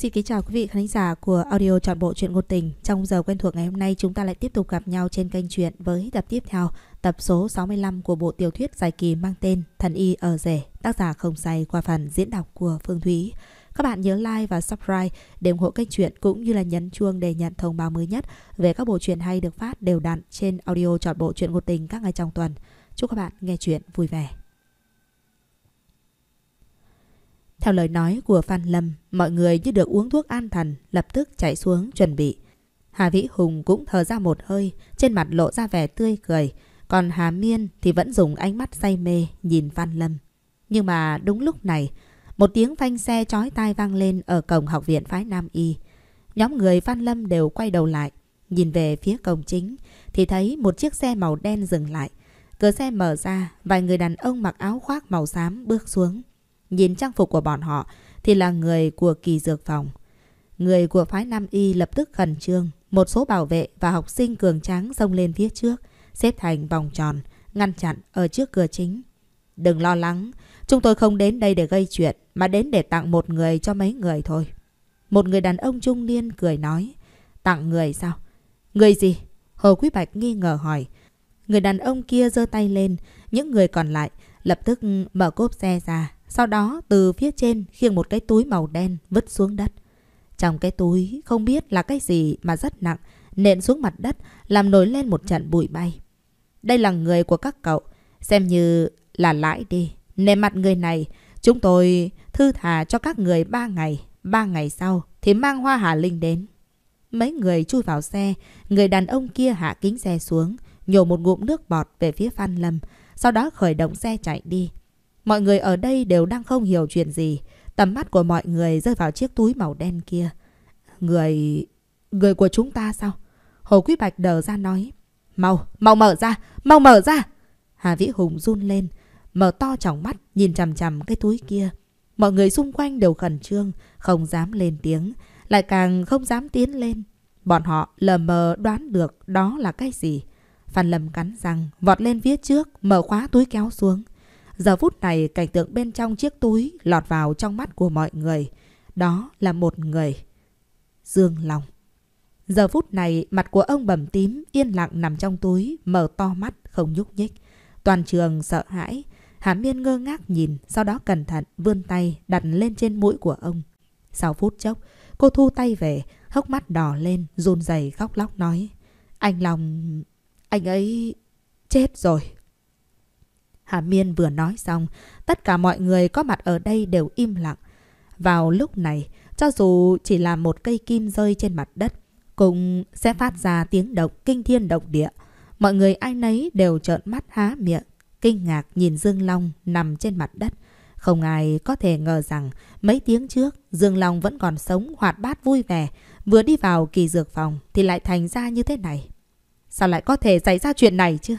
Xin kính chào quý vị khán giả của audio trọn bộ truyện ngôn tình. Trong giờ quen thuộc ngày hôm nay chúng ta lại tiếp tục gặp nhau trên kênh truyện với tập tiếp theo, tập số 65 của bộ tiểu thuyết dài kỳ mang tên Thần y ở rể, tác giả không say qua phần diễn đọc của Phương Thúy. Các bạn nhớ like và subscribe để ủng hộ kênh truyện cũng như là nhấn chuông để nhận thông báo mới nhất về các bộ truyện hay được phát đều đặn trên audio trọn bộ truyện ngôn tình các ngày trong tuần. Chúc các bạn nghe truyện vui vẻ. Theo lời nói của Phan Lâm, mọi người như được uống thuốc an thần, lập tức chạy xuống chuẩn bị. Hà Vĩ Hùng cũng thở ra một hơi, trên mặt lộ ra vẻ tươi cười. Còn Hà Miên thì vẫn dùng ánh mắt say mê nhìn Phan Lâm. Nhưng mà đúng lúc này, một tiếng phanh xe chói tai vang lên ở cổng học viện phái Nam Y. Nhóm người Phan Lâm đều quay đầu lại, nhìn về phía cổng chính thì thấy một chiếc xe màu đen dừng lại. Cửa xe mở ra, vài người đàn ông mặc áo khoác màu xám bước xuống. Nhìn trang phục của bọn họ thì là người của kỳ dược phòng. Người của phái Nam Y lập tức khẩn trương. Một số bảo vệ và học sinh cường tráng xông lên phía trước, xếp thành vòng tròn, ngăn chặn ở trước cửa chính. Đừng lo lắng, chúng tôi không đến đây để gây chuyện, mà đến để tặng một người cho mấy người thôi. Một người đàn ông trung niên cười nói. Tặng người sao? Người gì? Hồ Quý Bạch nghi ngờ hỏi. Người đàn ông kia giơ tay lên, những người còn lại lập tức mở cốp xe ra, sau đó từ phía trên khiêng một cái túi màu đen vứt xuống đất. Trong cái túi không biết là cái gì mà rất nặng, nện xuống mặt đất làm nổi lên một trận bụi bay. Đây là người của các cậu, xem như là lãi đi. Nề mặt người này, chúng tôi thư thả cho các người ba ngày. Ba ngày sau thì mang hoa hà linh đến. Mấy người chui vào xe, người đàn ông kia hạ kính xe xuống, nhổ một ngụm nước bọt về phía Phan Lâm, sau đó khởi động xe chạy đi. Mọi người ở đây đều đang không hiểu chuyện gì. Tầm mắt của mọi người rơi vào chiếc túi màu đen kia. Người... Người của chúng ta sao? Hồ Quý Bạch đờ ra nói. Mau, mau mở ra, mau mở ra. Hà Vĩ Hùng run lên, mở to tròng mắt, nhìn chằm chằm cái túi kia. Mọi người xung quanh đều khẩn trương, không dám lên tiếng, lại càng không dám tiến lên. Bọn họ lờ mờ đoán được đó là cái gì. Phan Lâm cắn răng, vọt lên phía trước, mở khóa túi kéo xuống. Giờ phút này cảnh tượng bên trong chiếc túi lọt vào trong mắt của mọi người. Đó là một người. Dương Long. Giờ phút này mặt của ông bầm tím yên lặng nằm trong túi, mở to mắt không nhúc nhích. Toàn trường sợ hãi. Hàm Miên ngơ ngác nhìn, sau đó cẩn thận vươn tay đặt lên trên mũi của ông. Sau phút chốc, cô thu tay về, hốc mắt đỏ lên, run rẩy khóc lóc nói. Anh Long... anh ấy... chết rồi. Hà Miên vừa nói xong, tất cả mọi người có mặt ở đây đều im lặng. Vào lúc này, cho dù chỉ là một cây kim rơi trên mặt đất, cũng sẽ phát ra tiếng động kinh thiên động địa. Mọi người ai nấy đều trợn mắt há miệng, kinh ngạc nhìn Dương Long nằm trên mặt đất. Không ai có thể ngờ rằng mấy tiếng trước Dương Long vẫn còn sống hoạt bát vui vẻ, vừa đi vào kỳ dược phòng thì lại thành ra như thế này. Sao lại có thể xảy ra chuyện này chứ?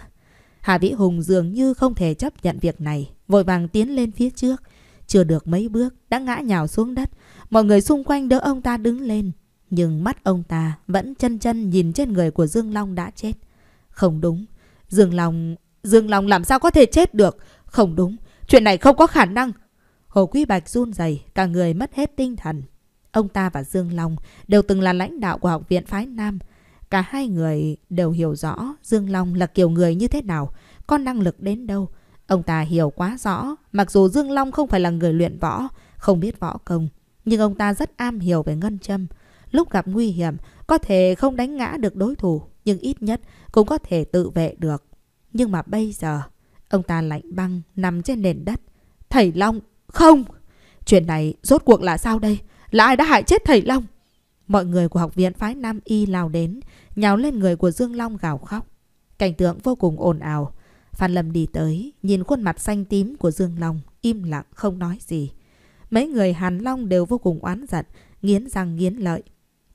Hà Vĩ Hùng dường như không thể chấp nhận việc này, vội vàng tiến lên phía trước. Chưa được mấy bước, đã ngã nhào xuống đất. Mọi người xung quanh đỡ ông ta đứng lên. Nhưng mắt ông ta vẫn chân chân nhìn trên người của Dương Long đã chết. Không đúng. Dương Long... Dương Long làm sao có thể chết được? Không đúng. Chuyện này không có khả năng. Hồ Quý Bạch run rẩy cả người mất hết tinh thần. Ông ta và Dương Long đều từng là lãnh đạo của học viện phái Nam. Cả hai người đều hiểu rõ Dương Long là kiểu người như thế nào, có năng lực đến đâu. Ông ta hiểu quá rõ, mặc dù Dương Long không phải là người luyện võ, không biết võ công, nhưng ông ta rất am hiểu về ngân châm. Lúc gặp nguy hiểm, có thể không đánh ngã được đối thủ, nhưng ít nhất cũng có thể tự vệ được. Nhưng mà bây giờ, ông ta lạnh băng nằm trên nền đất. Thầy Long, không! Chuyện này rốt cuộc là sao đây? Là ai đã hại chết thầy Long? Mọi người của học viện phái Nam Y lao đến, nhào lên người của Dương Long gào khóc. Cảnh tượng vô cùng ồn ào. Phan Lâm đi tới, nhìn khuôn mặt xanh tím của Dương Long, im lặng không nói gì. Mấy người Hàn Long đều vô cùng oán giận, nghiến răng nghiến lợi.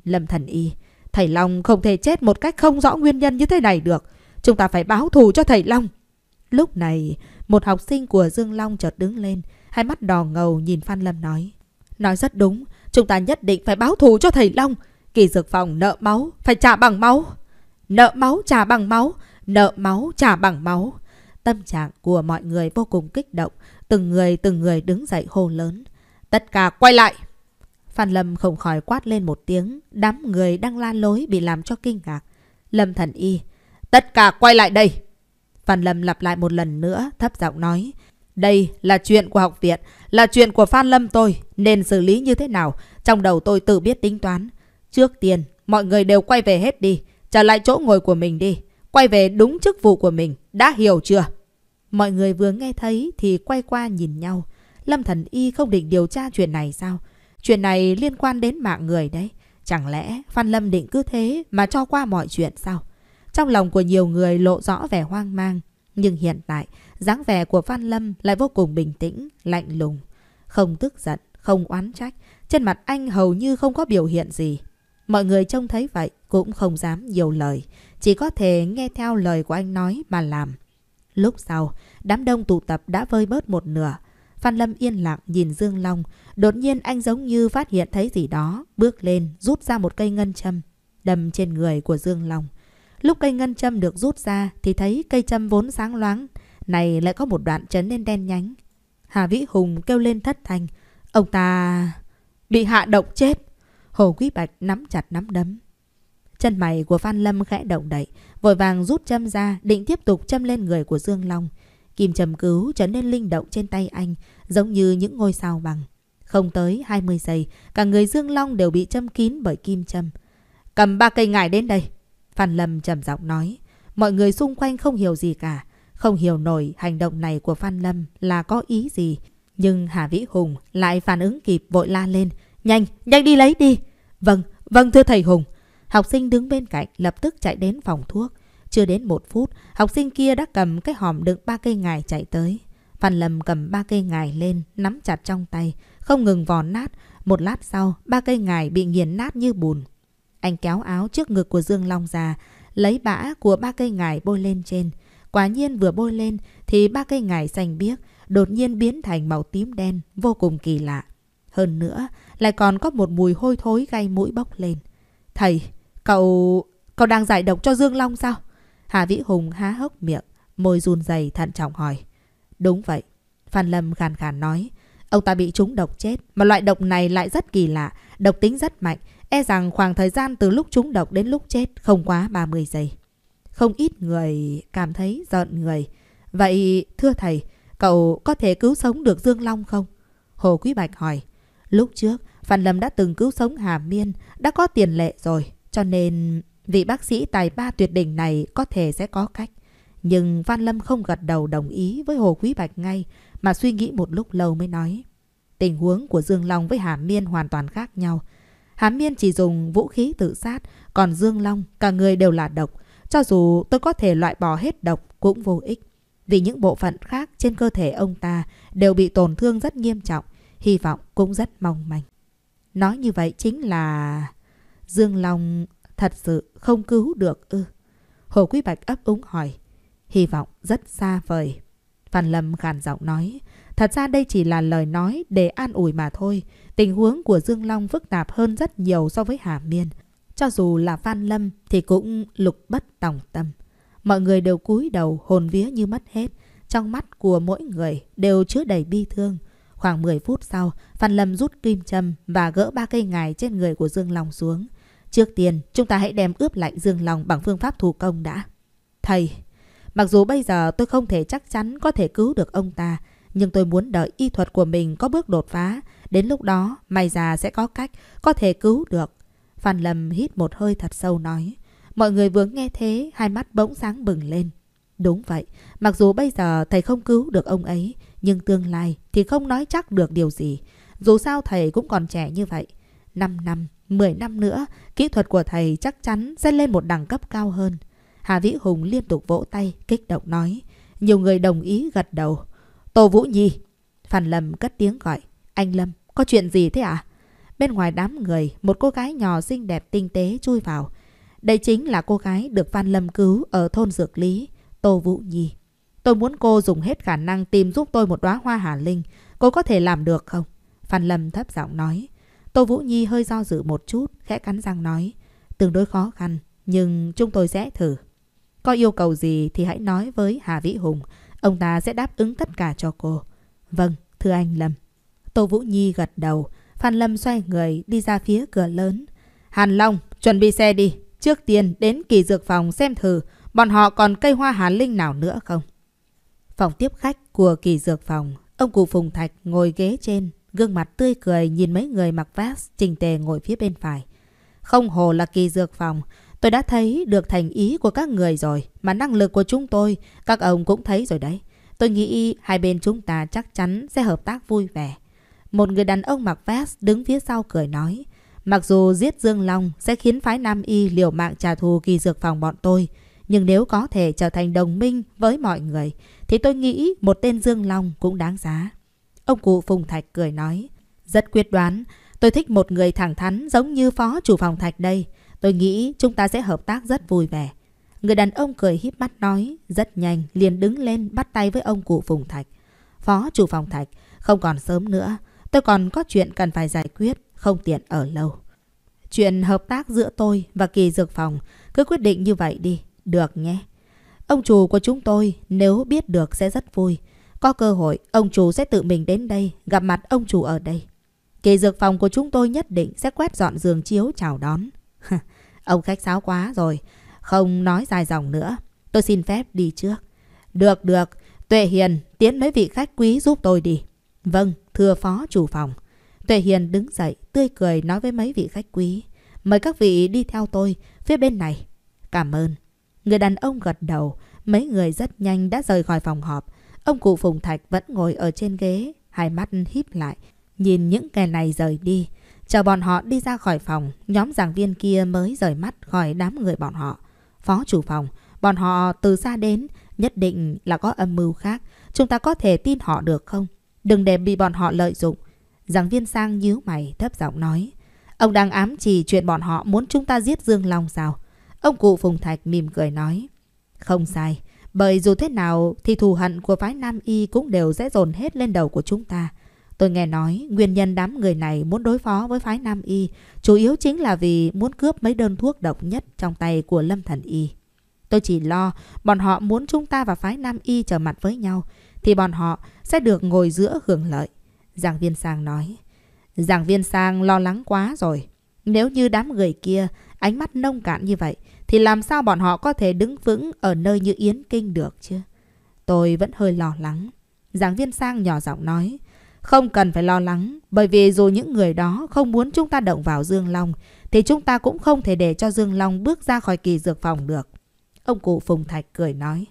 Lâm Thần Y, thầy Long không thể chết một cách không rõ nguyên nhân như thế này được. Chúng ta phải báo thù cho thầy Long. Lúc này, một học sinh của Dương Long chợt đứng lên, hai mắt đỏ ngầu nhìn Phan Lâm nói. Nói rất đúng, Chúng ta nhất định phải báo thù cho thầy Long. Kỳ dược phòng nợ máu, phải trả bằng máu. Nợ máu trả bằng máu, nợ máu trả bằng máu. Tâm trạng của mọi người vô cùng kích động. Từng người từng người đứng dậy hô lớn. Tất cả quay lại! Phan Lâm không khỏi quát lên một tiếng. Đám người đang la lối bị làm cho kinh ngạc. Lâm thần y. Tất cả quay lại đây! Phan Lâm lặp lại một lần nữa, thấp giọng nói. Đây là chuyện của học viện, là chuyện của Phan Lâm tôi, nên xử lý như thế nào, trong đầu tôi tự biết tính toán. Trước tiên, mọi người đều quay về hết đi, trở lại chỗ ngồi của mình đi, quay về đúng chức vụ của mình, đã hiểu chưa? Mọi người vừa nghe thấy thì quay qua nhìn nhau. Lâm Thần Y không định điều tra chuyện này sao? Chuyện này liên quan đến mạng người đấy. Chẳng lẽ Phan Lâm định cứ thế mà cho qua mọi chuyện sao? Trong lòng của nhiều người lộ rõ vẻ hoang mang. Nhưng hiện tại, dáng vẻ của Văn Lâm lại vô cùng bình tĩnh, lạnh lùng. Không tức giận, không oán trách. Trên mặt anh hầu như không có biểu hiện gì. Mọi người trông thấy vậy cũng không dám nhiều lời. Chỉ có thể nghe theo lời của anh nói mà làm. Lúc sau, đám đông tụ tập đã vơi bớt một nửa. Phan Lâm yên lặng nhìn Dương Long. Đột nhiên anh giống như phát hiện thấy gì đó. Bước lên, rút ra một cây ngân châm. Đâm trên người của Dương Long. Lúc cây ngân châm được rút ra thì thấy cây châm vốn sáng loáng này lại có một đoạn trấn nên đen nhánh. Hà Vĩ Hùng kêu lên thất thanh. Ông ta... Bị hạ độc chết. Hồ Quý Bạch nắm chặt nắm đấm. Chân mày của Phan Lâm khẽ động đậy, vội vàng rút châm ra, định tiếp tục châm lên người của Dương Long. Kim châm cứu trở nên linh động trên tay anh, giống như những ngôi sao bằng. Không tới 20 giây, cả người Dương Long đều bị châm kín bởi kim châm. Cầm ba cây ngải đến đây. Phan Lâm trầm giọng nói. Mọi người xung quanh không hiểu gì cả. Không hiểu nổi hành động này của Phan Lâm là có ý gì. Nhưng Hà Vĩ Hùng lại phản ứng kịp vội la lên. Nhanh, nhanh đi lấy đi. Vâng, vâng thưa thầy Hùng. Học sinh đứng bên cạnh lập tức chạy đến phòng thuốc. Chưa đến một phút, học sinh kia đã cầm cái hòm đựng ba cây ngải chạy tới. Phan Lâm cầm ba cây ngải lên, nắm chặt trong tay, không ngừng vò nát. Một lát sau, ba cây ngải bị nghiền nát như bùn. Anh kéo áo trước ngực của Dương Long già lấy bã của ba cây ngải bôi lên trên. Quả nhiên vừa bôi lên thì ba cây ngải xanh biếc đột nhiên biến thành màu tím đen vô cùng kỳ lạ. Hơn nữa, lại còn có một mùi hôi thối gây mũi bốc lên. Thầy, cậu... cậu đang giải độc cho Dương Long sao? Hà Vĩ Hùng há hốc miệng, môi run rẩy thận trọng hỏi. Đúng vậy. Phan Lâm gàn gàn nói. Ông ta bị trúng độc chết, mà loại độc này lại rất kỳ lạ, độc tính rất mạnh. E rằng khoảng thời gian từ lúc trúng độc đến lúc chết không quá 30 giây không ít người cảm thấy giận người. Vậy thưa thầy, cậu có thể cứu sống được Dương Long không? Hồ Quý Bạch hỏi. Lúc trước, Phan Lâm đã từng cứu sống Hà Miên, đã có tiền lệ rồi, cho nên vị bác sĩ tài ba tuyệt đỉnh này có thể sẽ có cách. Nhưng Phan Lâm không gật đầu đồng ý với Hồ Quý Bạch ngay, mà suy nghĩ một lúc lâu mới nói. Tình huống của Dương Long với Hà Miên hoàn toàn khác nhau. hà Miên chỉ dùng vũ khí tự sát, còn Dương Long, cả người đều là độc. Cho dù tôi có thể loại bỏ hết độc cũng vô ích. Vì những bộ phận khác trên cơ thể ông ta đều bị tổn thương rất nghiêm trọng, hy vọng cũng rất mong manh. Nói như vậy chính là... Dương Long thật sự không cứu được ư. Hồ Quý Bạch ấp úng hỏi. Hy vọng rất xa vời. Phan Lâm gàn giọng nói. Thật ra đây chỉ là lời nói để an ủi mà thôi. Tình huống của Dương Long phức tạp hơn rất nhiều so với Hà Miên. Cho dù là Phan Lâm thì cũng lục bất tòng tâm. Mọi người đều cúi đầu hồn vía như mất hết. Trong mắt của mỗi người đều chứa đầy bi thương. Khoảng 10 phút sau, Phan Lâm rút kim châm và gỡ ba cây ngài trên người của Dương Long xuống. Trước tiên, chúng ta hãy đem ướp lạnh Dương Long bằng phương pháp thủ công đã. Thầy, mặc dù bây giờ tôi không thể chắc chắn có thể cứu được ông ta, nhưng tôi muốn đợi y thuật của mình có bước đột phá. Đến lúc đó, may già sẽ có cách có thể cứu được. Phan Lâm hít một hơi thật sâu nói. Mọi người vừa nghe thế, hai mắt bỗng sáng bừng lên. Đúng vậy, mặc dù bây giờ thầy không cứu được ông ấy, nhưng tương lai thì không nói chắc được điều gì. Dù sao thầy cũng còn trẻ như vậy. Năm năm, mười năm nữa, kỹ thuật của thầy chắc chắn sẽ lên một đẳng cấp cao hơn. Hà Vĩ Hùng liên tục vỗ tay, kích động nói. Nhiều người đồng ý gật đầu. Tô Vũ Nhi. Phan Lâm cất tiếng gọi. Anh Lâm, có chuyện gì thế ạ? À? Bên ngoài đám người, một cô gái nhỏ xinh đẹp tinh tế chui vào. Đây chính là cô gái được Phan Lâm cứu ở thôn Dược Lý, Tô Vũ Nhi. Tôi muốn cô dùng hết khả năng tìm giúp tôi một đóa hoa hà linh. Cô có thể làm được không? Phan Lâm thấp giọng nói. Tô Vũ Nhi hơi do dự một chút, khẽ cắn răng nói. Tương đối khó khăn, nhưng chúng tôi sẽ thử. Có yêu cầu gì thì hãy nói với Hà Vĩ Hùng. Ông ta sẽ đáp ứng tất cả cho cô. Vâng, thưa anh Lâm. Tô Vũ Nhi gật đầu. Phan Lâm xoay người đi ra phía cửa lớn. Hàn Long, chuẩn bị xe đi. Trước tiên đến kỳ dược phòng xem thử bọn họ còn cây hoa hán linh nào nữa không. Phòng tiếp khách của kỳ dược phòng, ông cụ Phùng Thạch ngồi ghế trên, gương mặt tươi cười nhìn mấy người mặc vest trình tề ngồi phía bên phải. Không hồ là kỳ dược phòng, tôi đã thấy được thành ý của các người rồi, mà năng lực của chúng tôi, các ông cũng thấy rồi đấy. Tôi nghĩ hai bên chúng ta chắc chắn sẽ hợp tác vui vẻ. Một người đàn ông mặc vest đứng phía sau cười nói. Mặc dù giết Dương Long sẽ khiến phái Nam Y liều mạng trả thù kỳ dược phòng bọn tôi, nhưng nếu có thể trở thành đồng minh với mọi người, thì tôi nghĩ một tên Dương Long cũng đáng giá. Ông cụ Phùng Thạch cười nói. Rất quyết đoán, tôi thích một người thẳng thắn giống như phó chủ phòng Thạch đây. Tôi nghĩ chúng ta sẽ hợp tác rất vui vẻ. Người đàn ông cười híp mắt nói, rất nhanh liền đứng lên bắt tay với ông cụ Phùng Thạch. Phó chủ phòng Thạch, không còn sớm nữa. Tôi còn có chuyện cần phải giải quyết, không tiện ở lâu. Chuyện hợp tác giữa tôi và kỳ dược phòng cứ quyết định như vậy đi, được nhé. Ông chủ của chúng tôi nếu biết được sẽ rất vui. Có cơ hội, ông chủ sẽ tự mình đến đây, gặp mặt ông chủ ở đây. Kỳ dược phòng của chúng tôi nhất định sẽ quét dọn giường chiếu chào đón. ông khách sáo quá rồi, không nói dài dòng nữa. Tôi xin phép đi trước. Được, được, Tuệ Hiền, tiến mấy vị khách quý giúp tôi đi. Vâng, thưa phó chủ phòng. Tuệ Hiền đứng dậy, tươi cười nói với mấy vị khách quý. Mời các vị đi theo tôi, phía bên này. Cảm ơn. Người đàn ông gật đầu, mấy người rất nhanh đã rời khỏi phòng họp. Ông cụ Phùng Thạch vẫn ngồi ở trên ghế, hai mắt híp lại, nhìn những kẻ này rời đi. Chờ bọn họ đi ra khỏi phòng, nhóm giảng viên kia mới rời mắt khỏi đám người bọn họ. Phó chủ phòng, bọn họ từ xa đến, nhất định là có âm mưu khác. Chúng ta có thể tin họ được không? Đừng để bị bọn họ lợi dụng. Giảng viên Sang nhíu mày thấp giọng nói. Ông đang ám chỉ chuyện bọn họ muốn chúng ta giết Dương Long sao? Ông cụ Phùng Thạch mỉm cười nói. Không sai. Bởi dù thế nào thì thù hận của phái Nam Y cũng đều sẽ dồn hết lên đầu của chúng ta. Tôi nghe nói nguyên nhân đám người này muốn đối phó với phái Nam Y chủ yếu chính là vì muốn cướp mấy đơn thuốc độc nhất trong tay của Lâm Thần Y. Tôi chỉ lo bọn họ muốn chúng ta và phái Nam Y trở mặt với nhau thì bọn họ sẽ được ngồi giữa hưởng lợi. Giảng viên Sang nói. Giảng viên Sang lo lắng quá rồi. Nếu như đám người kia ánh mắt nông cạn như vậy thì làm sao bọn họ có thể đứng vững ở nơi như Yến Kinh được chứ? Tôi vẫn hơi lo lắng. Giảng viên Sang nhỏ giọng nói. Không cần phải lo lắng, bởi vì dù những người đó không muốn chúng ta động vào Dương Long, thì chúng ta cũng không thể để cho Dương Long bước ra khỏi kỳ dược phòng được. Ông cụ Phùng Thạch cười nói.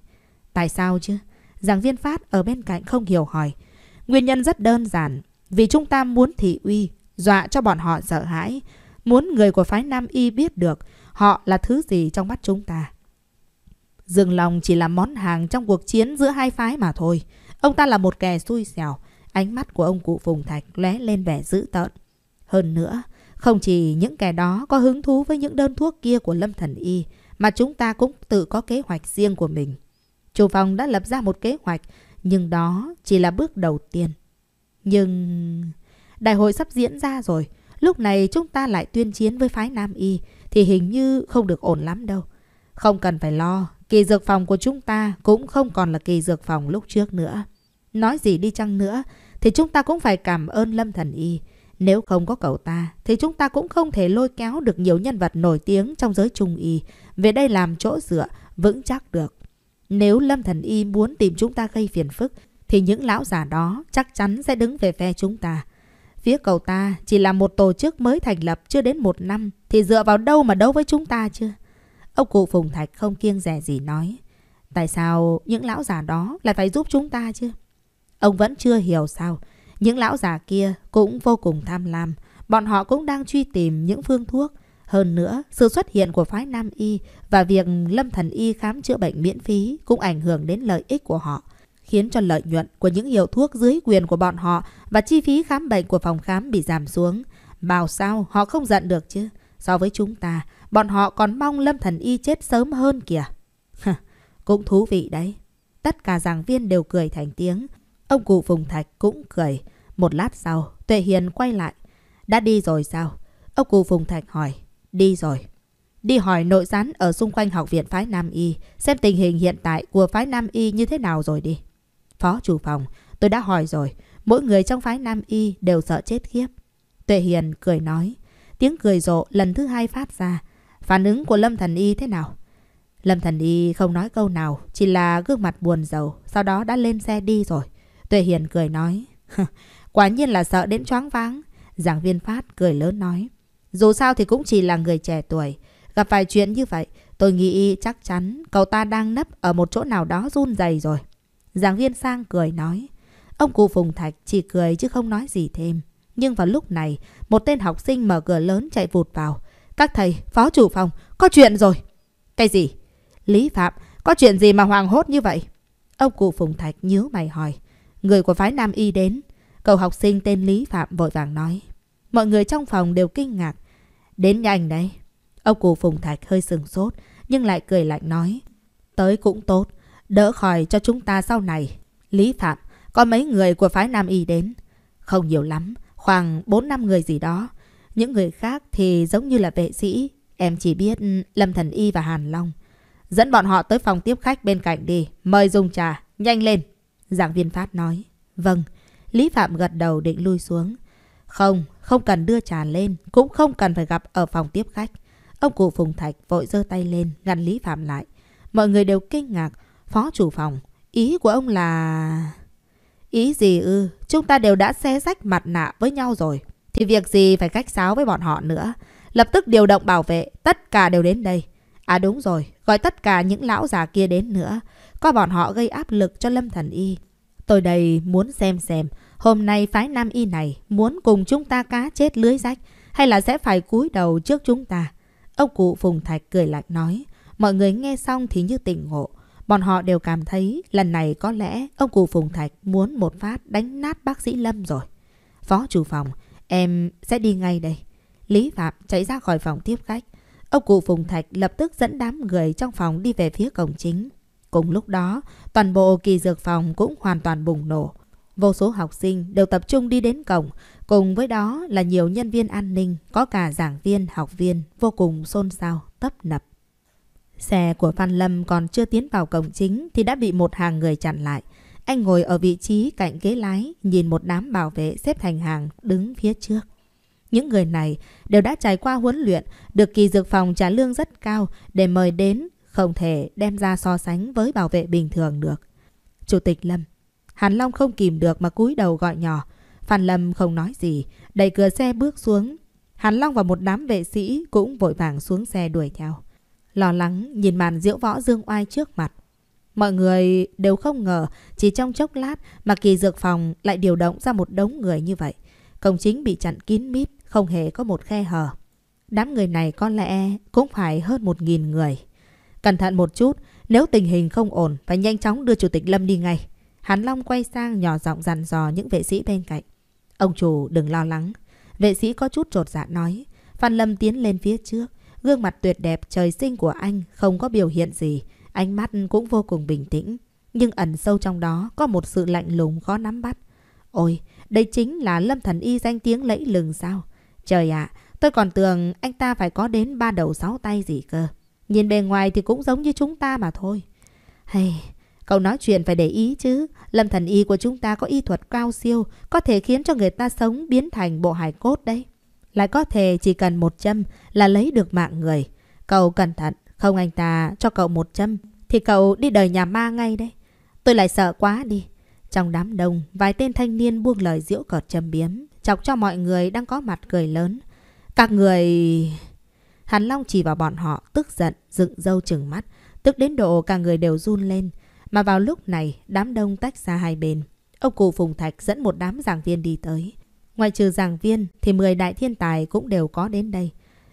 Tại sao chứ? Giảng viên Phát ở bên cạnh không hiểu hỏi. Nguyên nhân rất đơn giản. Vì chúng ta muốn thị uy, dọa cho bọn họ sợ hãi. Muốn người của phái Nam Y biết được họ là thứ gì trong mắt chúng ta. Dương Long chỉ là món hàng trong cuộc chiến giữa hai phái mà thôi. Ông ta là một kẻ xui xẻo. Ánh mắt của ông cụ Phùng Thạch lóe lên vẻ dữ tợn. Hơn nữa, không chỉ những kẻ đó có hứng thú với những đơn thuốc kia của Lâm Thần Y, mà chúng ta cũng tự có kế hoạch riêng của mình. Chu Phong đã lập ra một kế hoạch, nhưng đó chỉ là bước đầu tiên. Nhưng... Đại hội sắp diễn ra rồi. Lúc này chúng ta lại tuyên chiến với phái Nam Y thì hình như không được ổn lắm đâu. Không cần phải lo, kỳ dược phòng của chúng ta cũng không còn là kỳ dược phòng lúc trước nữa. Nói gì đi chăng nữa thì chúng ta cũng phải cảm ơn Lâm Thần Y. Nếu không có cậu ta thì chúng ta cũng không thể lôi kéo được nhiều nhân vật nổi tiếng trong giới trung y về đây làm chỗ dựa vững chắc được. Nếu Lâm Thần Y muốn tìm chúng ta gây phiền phức, thì những lão già đó chắc chắn sẽ đứng về phe chúng ta. Phía cậu ta chỉ là một tổ chức mới thành lập chưa đến một năm, thì dựa vào đâu mà đấu với chúng ta chưa? Ông cụ Phùng Thạch không kiêng rẻ gì nói. Tại sao những lão già đó lại phải giúp chúng ta chứ? Ông vẫn chưa hiểu sao. Những lão già kia cũng vô cùng tham lam. Bọn họ cũng đang truy tìm những phương thuốc. Hơn nữa, sự xuất hiện của phái Nam Y và việc Lâm Thần Y khám chữa bệnh miễn phí cũng ảnh hưởng đến lợi ích của họ, khiến cho lợi nhuận của những hiệu thuốc dưới quyền của bọn họ và chi phí khám bệnh của phòng khám bị giảm xuống. Bảo sao họ không giận được chứ? So với chúng ta, bọn họ còn mong Lâm Thần Y chết sớm hơn kìa. cũng thú vị đấy. Tất cả giảng viên đều cười thành tiếng. Ông cụ Phùng Thạch cũng cười. Một lát sau, Tuệ Hiền quay lại. Đã đi rồi sao? Ông cụ Phùng Thạch hỏi. Đi rồi. Đi hỏi nội gián ở xung quanh học viện phái Nam Y xem tình hình hiện tại của phái Nam Y như thế nào rồi đi. Phó chủ phòng, tôi đã hỏi rồi. Mỗi người trong phái Nam Y đều sợ chết khiếp. Tuệ Hiền cười nói. Tiếng cười rộ lần thứ hai phát ra. Phản ứng của Lâm Thần Y thế nào? Lâm Thần Y không nói câu nào, chỉ là gương mặt buồn rầu, sau đó đã lên xe đi rồi. Tuệ Hiền cười nói, quả nhiên là sợ đến choáng váng. Giảng viên Phát cười lớn nói, dù sao thì cũng chỉ là người trẻ tuổi. Gặp vài chuyện như vậy, tôi nghĩ chắc chắn cậu ta đang nấp ở một chỗ nào đó run rẩy rồi. Giảng viên sang cười nói. Ông cụ Phùng Thạch chỉ cười chứ không nói gì thêm. Nhưng vào lúc này, một tên học sinh mở cửa lớn chạy vụt vào. Các thầy, phó chủ phòng, có chuyện rồi. Cái gì? Lý Phạm, có chuyện gì mà hoàng hốt như vậy? Ông cụ Phùng Thạch nhíu mày hỏi. Người của phái Nam Y đến. Cậu học sinh tên Lý Phạm vội vàng nói. Mọi người trong phòng đều kinh ngạc. Đến nhanh đấy. Ông cụ Phùng Thạch hơi sừng sốt, nhưng lại cười lạnh nói. Tới cũng tốt, đỡ khỏi cho chúng ta sau này. Lý Phạm, có mấy người của phái Nam Y đến. Không nhiều lắm, khoảng 4-5 người gì đó. Những người khác thì giống như là vệ sĩ. Em chỉ biết Lâm Thần Y và Hàn Long. Dẫn bọn họ tới phòng tiếp khách bên cạnh đi. Mời dùng trà. Nhanh lên. Giảng viên Phát nói. Vâng. Lý Phạm gật đầu định lui xuống. Không, không cần đưa trà lên, cũng không cần phải gặp ở phòng tiếp khách. Ông cụ Phùng Thạch vội giơ tay lên, ngăn Lý Phạm lại. Mọi người đều kinh ngạc. Phó chủ phòng, ý của ông là... Ý gì ư? chúng ta đều đã xé rách mặt nạ với nhau rồi. Thì việc gì phải cách sáo với bọn họ nữa. Lập tức điều động bảo vệ, tất cả đều đến đây. À đúng rồi, gọi tất cả những lão già kia đến nữa. Có bọn họ gây áp lực cho Lâm Thần Y. Tôi đây muốn xem xem Hôm nay phái nam y này muốn cùng chúng ta cá chết lưới rách hay là sẽ phải cúi đầu trước chúng ta? Ông cụ Phùng Thạch cười lạnh nói. Mọi người nghe xong thì như tỉnh ngộ. Bọn họ đều cảm thấy lần này có lẽ ông cụ Phùng Thạch muốn một phát đánh nát bác sĩ Lâm rồi. Phó chủ phòng, em sẽ đi ngay đây. Lý Phạm chạy ra khỏi phòng tiếp khách. Ông cụ Phùng Thạch lập tức dẫn đám người trong phòng đi về phía cổng chính. Cùng lúc đó, toàn bộ kỳ dược phòng cũng hoàn toàn bùng nổ. Vô số học sinh đều tập trung đi đến cổng, cùng với đó là nhiều nhân viên an ninh, có cả giảng viên, học viên vô cùng xôn xao, tấp nập. Xe của Phan Lâm còn chưa tiến vào cổng chính thì đã bị một hàng người chặn lại. Anh ngồi ở vị trí cạnh ghế lái, nhìn một đám bảo vệ xếp thành hàng đứng phía trước. Những người này đều đã trải qua huấn luyện, được kỳ dược phòng trả lương rất cao để mời đến, không thể đem ra so sánh với bảo vệ bình thường được. Chủ tịch Lâm Hàn Long không kìm được mà cúi đầu gọi nhỏ. Phan Lâm không nói gì, đẩy cửa xe bước xuống. Hàn Long và một đám vệ sĩ cũng vội vàng xuống xe đuổi theo. Lo lắng nhìn màn diễu võ dương oai trước mặt. Mọi người đều không ngờ chỉ trong chốc lát mà kỳ dược phòng lại điều động ra một đống người như vậy. Công chính bị chặn kín mít, không hề có một khe hở. Đám người này có lẽ cũng phải hơn một nghìn người. Cẩn thận một chút, nếu tình hình không ổn phải nhanh chóng đưa Chủ tịch Lâm đi ngay. Hán Long quay sang nhỏ giọng dặn dò những vệ sĩ bên cạnh. Ông chủ đừng lo lắng. Vệ sĩ có chút trột dạ nói. Phan Lâm tiến lên phía trước. Gương mặt tuyệt đẹp trời sinh của anh không có biểu hiện gì. Ánh mắt cũng vô cùng bình tĩnh. Nhưng ẩn sâu trong đó có một sự lạnh lùng khó nắm bắt. Ôi, đây chính là Lâm Thần Y danh tiếng lẫy lừng sao? Trời ạ, tôi còn tưởng anh ta phải có đến ba đầu sáu tay gì cơ. Nhìn bề ngoài thì cũng giống như chúng ta mà thôi. Hay, Cậu nói chuyện phải để ý chứ. Lâm thần y của chúng ta có y thuật cao siêu, có thể khiến cho người ta sống biến thành bộ hài cốt đấy. Lại có thể chỉ cần một châm là lấy được mạng người. Cậu cẩn thận, không anh ta cho cậu một châm, thì cậu đi đời nhà ma ngay đấy. Tôi lại sợ quá đi. Trong đám đông, vài tên thanh niên buông lời diễu cợt châm biếm, chọc cho mọi người đang có mặt cười lớn. Các người... Hàn Long chỉ vào bọn họ, tức giận, dựng râu chừng mắt, tức đến độ cả người đều run lên. Mà vào lúc này, đám đông tách ra hai bên. Ông cụ Phùng Thạch dẫn một đám giảng viên đi tới. Ngoài trừ giảng viên thì 10 đại thiên tài cũng đều có đến đây.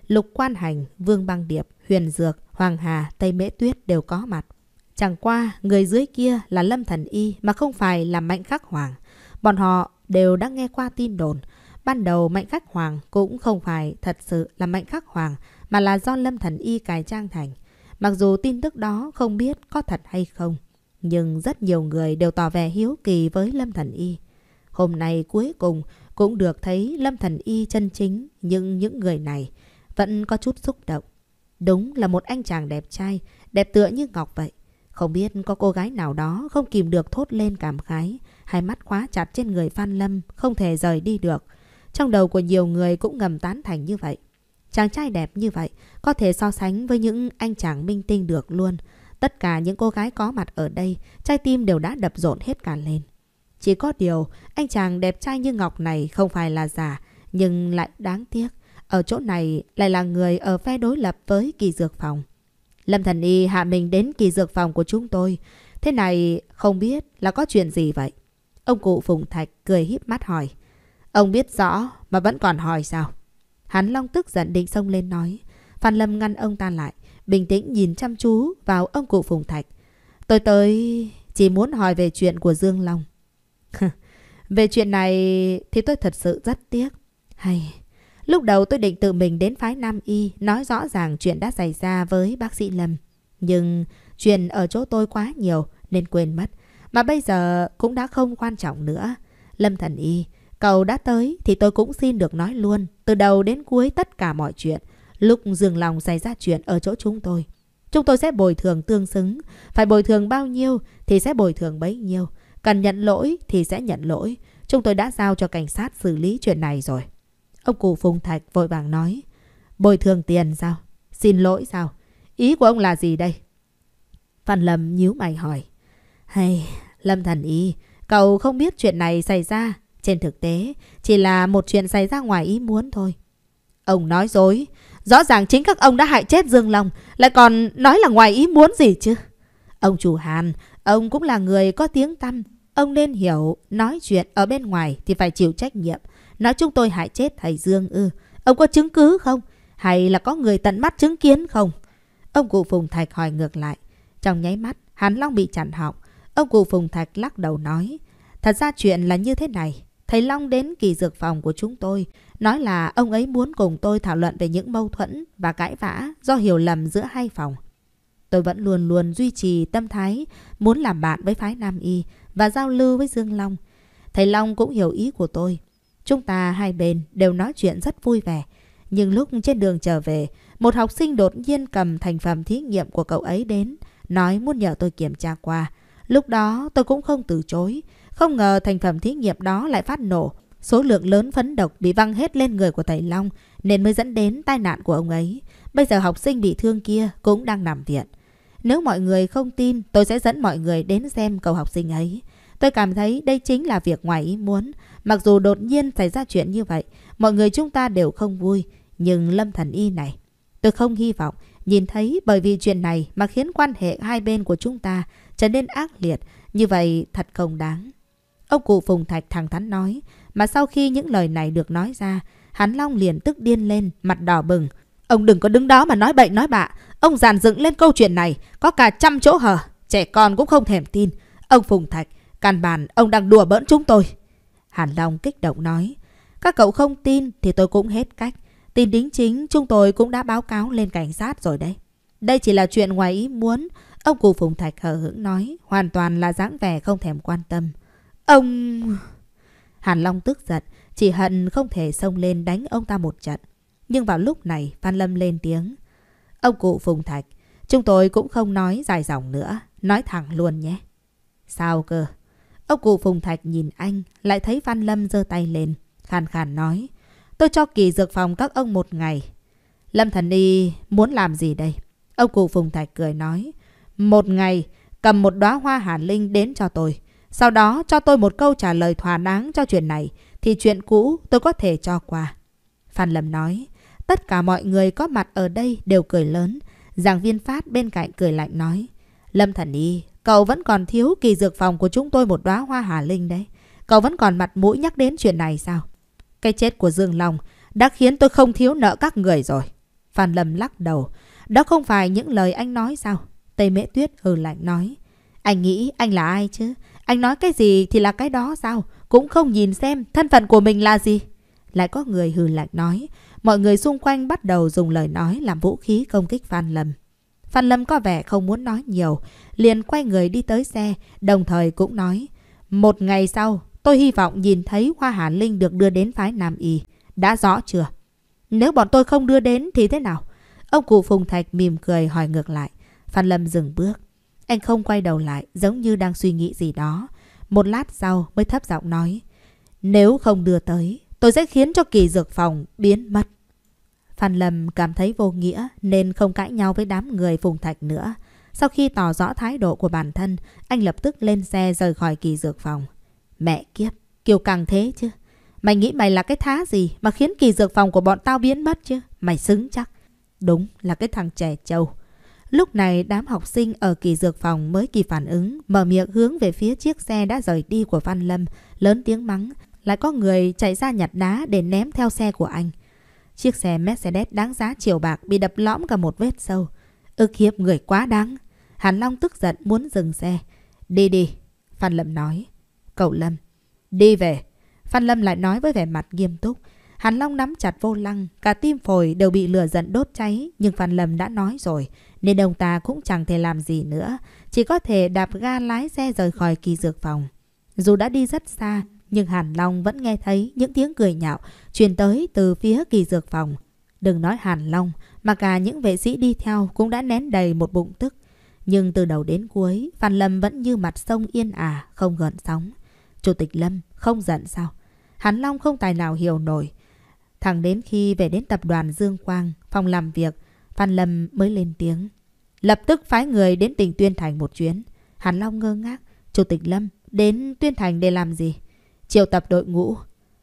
Lục Quan Hành, Vương Băng Điệp, Huyền Dược, Hoàng Hà, Tây Mễ Tuyết đều có mặt. Chẳng qua, người dưới kia là Lâm Thần Y mà không phải là Mạnh Khắc Hoàng. Bọn họ đều đã nghe qua tin đồn. Ban đầu Mạnh Khắc Hoàng cũng không phải thật sự là Mạnh Khắc Hoàng mà là do Lâm Thần Y cài trang thành. Mặc dù tin tức đó không biết có thật hay không, nhưng rất nhiều người đều tỏ vẻ hiếu kỳ với Lâm Thần Y. Hôm nay cuối cùng cũng được thấy Lâm Thần Y chân chính, nhưng những người này vẫn có chút xúc động. Đúng là một anh chàng đẹp trai, đẹp tựa như ngọc vậy. Không biết có cô gái nào đó không kìm được thốt lên cảm khái, hai mắt khóa chặt trên người Phan Lâm, không thể rời đi được. Trong đầu của nhiều người cũng ngầm tán thành như vậy. Chàng trai đẹp như vậy có thể so sánh với những anh chàng minh tinh được luôn. Tất cả những cô gái có mặt ở đây, trái tim đều đã đập rộn hết cả lên. Chỉ có điều, anh chàng đẹp trai như Ngọc này không phải là giả, nhưng lại đáng tiếc. Ở chỗ này lại là người ở phe đối lập với kỳ dược phòng. Lâm Thần Y hạ mình đến kỳ dược phòng của chúng tôi. Thế này không biết là có chuyện gì vậy? Ông cụ Phùng Thạch cười híp mắt hỏi. Ông biết rõ mà vẫn còn hỏi sao? Hắn Long tức giận định xông lên nói. Phan Lâm ngăn ông ta lại bình tĩnh nhìn chăm chú vào ông cụ Phùng Thạch. Tôi tới chỉ muốn hỏi về chuyện của Dương Long. về chuyện này thì tôi thật sự rất tiếc. Hay, lúc đầu tôi định tự mình đến phái Nam Y nói rõ ràng chuyện đã xảy ra với bác sĩ Lâm. Nhưng chuyện ở chỗ tôi quá nhiều nên quên mất. Mà bây giờ cũng đã không quan trọng nữa. Lâm Thần Y, cậu đã tới thì tôi cũng xin được nói luôn. Từ đầu đến cuối tất cả mọi chuyện. Lúc dương lòng xảy ra chuyện ở chỗ chúng tôi, chúng tôi sẽ bồi thường tương xứng. Phải bồi thường bao nhiêu thì sẽ bồi thường bấy nhiêu. Cần nhận lỗi thì sẽ nhận lỗi. Chúng tôi đã giao cho cảnh sát xử lý chuyện này rồi. Ông cụ Phùng Thạch vội vàng nói. Bồi thường tiền sao? Xin lỗi sao? Ý của ông là gì đây? Phan Lâm nhíu mày hỏi. Hay, Lâm thần Y, cậu không biết chuyện này xảy ra. Trên thực tế, chỉ là một chuyện xảy ra ngoài ý muốn thôi. Ông nói dối. Rõ ràng chính các ông đã hại chết Dương Long, lại còn nói là ngoài ý muốn gì chứ. Ông chủ Hàn, ông cũng là người có tiếng tăm. Ông nên hiểu, nói chuyện ở bên ngoài thì phải chịu trách nhiệm. Nói chúng tôi hại chết thầy Dương ư. Ông có chứng cứ không? Hay là có người tận mắt chứng kiến không? Ông cụ Phùng Thạch hỏi ngược lại. Trong nháy mắt, Hàn Long bị chặn họng. Ông cụ Phùng Thạch lắc đầu nói. Thật ra chuyện là như thế này. Thầy Long đến kỳ dược phòng của chúng tôi Nói là ông ấy muốn cùng tôi thảo luận về những mâu thuẫn và cãi vã do hiểu lầm giữa hai phòng. Tôi vẫn luôn luôn duy trì tâm thái muốn làm bạn với phái Nam Y và giao lưu với Dương Long. Thầy Long cũng hiểu ý của tôi. Chúng ta hai bên đều nói chuyện rất vui vẻ. Nhưng lúc trên đường trở về, một học sinh đột nhiên cầm thành phẩm thí nghiệm của cậu ấy đến, nói muốn nhờ tôi kiểm tra qua. Lúc đó tôi cũng không từ chối, không ngờ thành phẩm thí nghiệm đó lại phát nổ. Số lượng lớn phấn độc bị văng hết lên người của Tẩy Long nên mới dẫn đến tai nạn của ông ấy. Bây giờ học sinh bị thương kia cũng đang nằm viện. Nếu mọi người không tin, tôi sẽ dẫn mọi người đến xem cậu học sinh ấy. Tôi cảm thấy đây chính là việc ngoài ý muốn. Mặc dù đột nhiên xảy ra chuyện như vậy, mọi người chúng ta đều không vui. Nhưng Lâm Thần Y này, tôi không hy vọng nhìn thấy bởi vì chuyện này mà khiến quan hệ hai bên của chúng ta trở nên ác liệt. Như vậy thật không đáng. Ông cụ Phùng Thạch thẳng thắn nói, mà sau khi những lời này được nói ra, hắn Long liền tức điên lên, mặt đỏ bừng. Ông đừng có đứng đó mà nói bậy nói bạ. Ông giàn dựng lên câu chuyện này, có cả trăm chỗ hở. Trẻ con cũng không thèm tin. Ông Phùng Thạch, căn bản ông đang đùa bỡn chúng tôi. Hàn Long kích động nói. Các cậu không tin thì tôi cũng hết cách. Tin đính chính chúng tôi cũng đã báo cáo lên cảnh sát rồi đấy. Đây chỉ là chuyện ngoài ý muốn. Ông cụ Phùng Thạch hờ hững nói, hoàn toàn là dáng vẻ không thèm quan tâm. Ông... Hàn Long tức giận, chỉ hận không thể xông lên đánh ông ta một trận. Nhưng vào lúc này, Phan Lâm lên tiếng. Ông cụ Phùng Thạch, chúng tôi cũng không nói dài dòng nữa, nói thẳng luôn nhé. Sao cơ? Ông cụ Phùng Thạch nhìn anh, lại thấy Phan Lâm giơ tay lên, khàn khàn nói. Tôi cho kỳ dược phòng các ông một ngày. Lâm Thần Y muốn làm gì đây? Ông cụ Phùng Thạch cười nói. Một ngày, cầm một đóa hoa hàn linh đến cho tôi. Sau đó cho tôi một câu trả lời thỏa đáng cho chuyện này, thì chuyện cũ tôi có thể cho qua. Phan Lâm nói, tất cả mọi người có mặt ở đây đều cười lớn. Giảng viên Phát bên cạnh cười lạnh nói, Lâm Thần Y, cậu vẫn còn thiếu kỳ dược phòng của chúng tôi một đóa hoa hà linh đấy. Cậu vẫn còn mặt mũi nhắc đến chuyện này sao? Cái chết của Dương Long đã khiến tôi không thiếu nợ các người rồi. Phan Lâm lắc đầu. Đó không phải những lời anh nói sao? Tây Mễ Tuyết hừ lạnh nói. Anh nghĩ anh là ai chứ? Anh nói cái gì thì là cái đó sao? Cũng không nhìn xem thân phận của mình là gì. Lại có người hừ lạnh nói. Mọi người xung quanh bắt đầu dùng lời nói làm vũ khí công kích Phan Lâm. Phan Lâm có vẻ không muốn nói nhiều. Liền quay người đi tới xe, đồng thời cũng nói. Một ngày sau, tôi hy vọng nhìn thấy Hoa Hà Linh được đưa đến phái Nam Y. Đã rõ chưa? Nếu bọn tôi không đưa đến thì thế nào? Ông cụ Phùng Thạch mỉm cười hỏi ngược lại. Phan Lâm dừng bước. Anh không quay đầu lại giống như đang suy nghĩ gì đó. Một lát sau mới thấp giọng nói. Nếu không đưa tới, tôi sẽ khiến cho kỳ dược phòng biến mất. Phan Lâm cảm thấy vô nghĩa nên không cãi nhau với đám người Phùng Thạch nữa. Sau khi tỏ rõ thái độ của bản thân, anh lập tức lên xe rời khỏi kỳ dược phòng. Mẹ kiếp, kiều càng thế chứ. Mày nghĩ mày là cái thá gì mà khiến kỳ dược phòng của bọn tao biến mất chứ? Mày xứng chắc. Đúng là cái thằng trẻ trâu. Lúc này đám học sinh ở kỳ dược phòng mới kịp phản ứng, mở miệng hướng về phía chiếc xe đã rời đi của Văn Lâm, lớn tiếng mắng. Lại có người chạy ra nhặt đá để ném theo xe của anh. Chiếc xe Mercedes đáng giá triệu bạc bị đập lõm cả một vết sâu. Ức hiếp người quá đáng. Hàn Long tức giận muốn dừng xe. Đi đi, Phan Lâm nói. Cậu Lâm, đi về. Phan Lâm lại nói với vẻ mặt nghiêm túc. Hàn Long nắm chặt vô lăng, cả tim phổi đều bị lửa giận đốt cháy, nhưng Phan Lâm đã nói rồi, nên ông ta cũng chẳng thể làm gì nữa, chỉ có thể đạp ga lái xe rời khỏi kỳ dược phòng. Dù đã đi rất xa, nhưng Hàn Long vẫn nghe thấy những tiếng cười nhạo truyền tới từ phía kỳ dược phòng. Đừng nói Hàn Long, mà cả những vệ sĩ đi theo cũng đã nén đầy một bụng tức. Nhưng từ đầu đến cuối, Phan Lâm vẫn như mặt sông yên ả, không gợn sóng. Chủ tịch Lâm, không giận sao? Hàn Long không tài nào hiểu nổi. Thẳng đến khi về đến tập đoàn Dương Quang, phòng làm việc, Phan Lâm mới lên tiếng. Lập tức phái người đến tỉnh Tuyên Thành một chuyến. Hàn Long ngơ ngác, Chủ tịch Lâm, đến Tuyên Thành để làm gì? Triệu tập đội ngũ.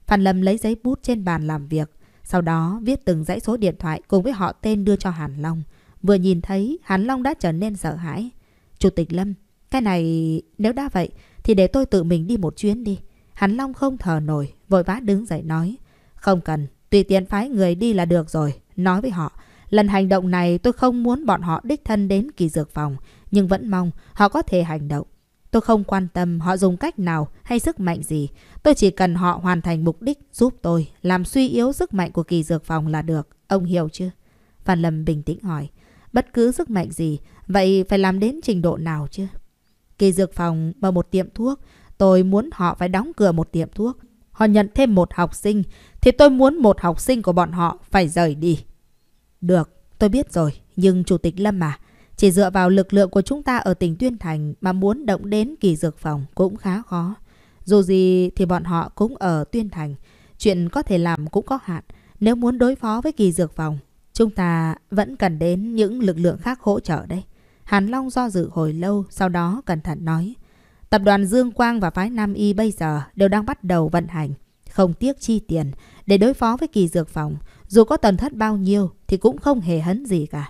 Phan Lâm lấy giấy bút trên bàn làm việc, sau đó viết từng dãy số điện thoại cùng với họ tên đưa cho Hàn Long. Vừa nhìn thấy, Hàn Long đã trở nên sợ hãi. Chủ tịch Lâm, cái này nếu đã vậy thì để tôi tự mình đi một chuyến đi. Hàn Long không thở nổi, vội vã đứng dậy nói. Không cần, Tùy tiện phái người đi là được rồi, nói với họ. Lần hành động này tôi không muốn bọn họ đích thân đến kỳ dược phòng, nhưng vẫn mong họ có thể hành động. Tôi không quan tâm họ dùng cách nào hay sức mạnh gì. Tôi chỉ cần họ hoàn thành mục đích giúp tôi làm suy yếu sức mạnh của kỳ dược phòng là được. Ông hiểu chưa? Phan Lâm bình tĩnh hỏi. Bất cứ sức mạnh gì, vậy phải làm đến trình độ nào chứ? Kỳ dược phòng mở một tiệm thuốc. Tôi muốn họ phải đóng cửa một tiệm thuốc họ nhận thêm một học sinh, thì tôi muốn một học sinh của bọn họ phải rời đi. Được, tôi biết rồi, nhưng Chủ tịch Lâm à, chỉ dựa vào lực lượng của chúng ta ở tỉnh Tuyên Thành mà muốn động đến kỳ dược phòng cũng khá khó. Dù gì thì bọn họ cũng ở Tuyên Thành, chuyện có thể làm cũng có hạn. Nếu muốn đối phó với kỳ dược phòng, chúng ta vẫn cần đến những lực lượng khác hỗ trợ đấy. Hàn Long do dự hồi lâu, sau đó cẩn thận nói. Tập đoàn Dương Quang và phái Nam Y bây giờ đều đang bắt đầu vận hành, không tiếc chi tiền để đối phó với kỳ dược phòng, dù có tần thất bao nhiêu thì cũng không hề hấn gì cả.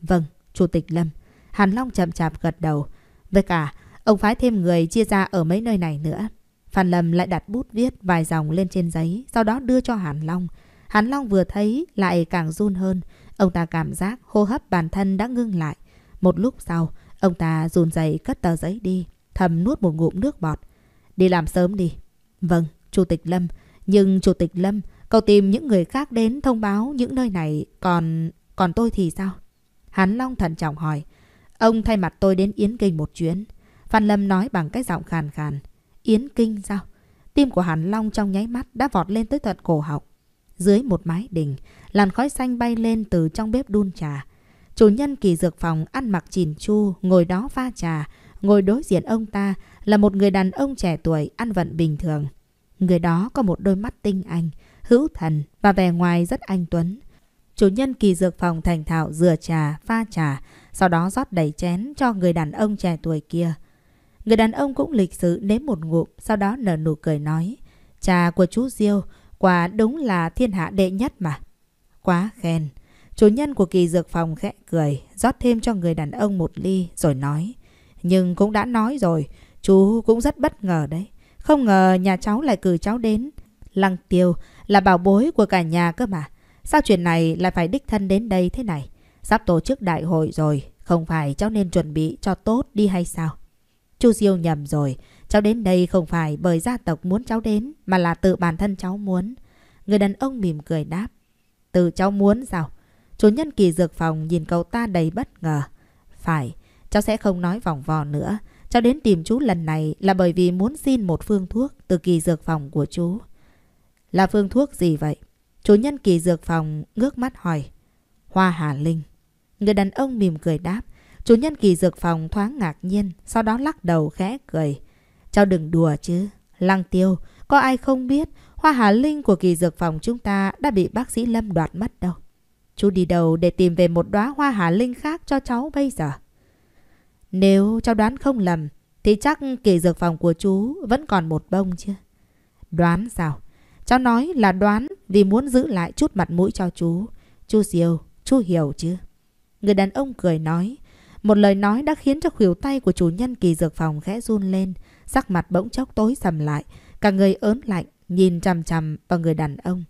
Vâng, Chủ tịch Lâm. Hàn Long chậm chạp gật đầu. Với cả, ông phái thêm người chia ra ở mấy nơi này nữa. Phan Lâm lại đặt bút viết vài dòng lên trên giấy, sau đó đưa cho Hàn Long. Hàn Long vừa thấy lại càng run hơn. Ông ta cảm giác hô hấp bản thân đã ngưng lại. Một lúc sau, ông ta run rẩy cất tờ giấy đi thầm nuốt một ngụm nước bọt. Đi làm sớm đi. Vâng, Chủ tịch Lâm. Nhưng Chủ tịch Lâm, cậu tìm những người khác đến thông báo những nơi này, còn... còn tôi thì sao? Hán Long thận trọng hỏi. Ông thay mặt tôi đến Yến Kinh một chuyến. Phan Lâm nói bằng cái giọng khàn khàn. Yến Kinh sao? Tim của Hàn Long trong nháy mắt đã vọt lên tới tận cổ họng. Dưới một mái đình, làn khói xanh bay lên từ trong bếp đun trà. Chủ nhân kỳ dược phòng ăn mặc chỉn chu, ngồi đó pha trà, Ngồi đối diện ông ta là một người đàn ông trẻ tuổi ăn vận bình thường. Người đó có một đôi mắt tinh anh, hữu thần và vẻ ngoài rất anh tuấn. Chủ nhân kỳ dược phòng thành thạo rửa trà, pha trà, sau đó rót đầy chén cho người đàn ông trẻ tuổi kia. Người đàn ông cũng lịch sự nếm một ngụm, sau đó nở nụ cười nói. Trà của chú Diêu quả đúng là thiên hạ đệ nhất mà. Quá khen. Chủ nhân của kỳ dược phòng khẽ cười, rót thêm cho người đàn ông một ly rồi nói. Nhưng cũng đã nói rồi, chú cũng rất bất ngờ đấy. Không ngờ nhà cháu lại cử cháu đến. Lăng tiêu là bảo bối của cả nhà cơ mà. Sao chuyện này lại phải đích thân đến đây thế này? Sắp tổ chức đại hội rồi, không phải cháu nên chuẩn bị cho tốt đi hay sao? chú Diêu nhầm rồi, cháu đến đây không phải bởi gia tộc muốn cháu đến mà là tự bản thân cháu muốn. Người đàn ông mỉm cười đáp. Tự cháu muốn sao? chú nhân kỳ dược phòng nhìn cậu ta đầy bất ngờ. Phải, Cháu sẽ không nói vòng vò nữa. Cháu đến tìm chú lần này là bởi vì muốn xin một phương thuốc từ kỳ dược phòng của chú. Là phương thuốc gì vậy? Chủ nhân kỳ dược phòng ngước mắt hỏi. Hoa Hà Linh. Người đàn ông mỉm cười đáp. Chủ nhân kỳ dược phòng thoáng ngạc nhiên, sau đó lắc đầu khẽ cười. Cháu đừng đùa chứ. Lăng tiêu, có ai không biết Hoa Hà Linh của kỳ dược phòng chúng ta đã bị bác sĩ Lâm đoạt mất đâu. Chú đi đầu để tìm về một đóa hoa Hà Linh khác cho cháu bây giờ. Nếu cháu đoán không lầm, thì chắc kỳ dược phòng của chú vẫn còn một bông chưa? Đoán sao? Cháu nói là đoán vì muốn giữ lại chút mặt mũi cho chú. Chú Diều, chú hiểu chứ? Người đàn ông cười nói. Một lời nói đã khiến cho khuỷu tay của chủ nhân kỳ dược phòng khẽ run lên. Sắc mặt bỗng chốc tối sầm lại. Cả người ớn lạnh, nhìn chằm chằm vào người đàn ông.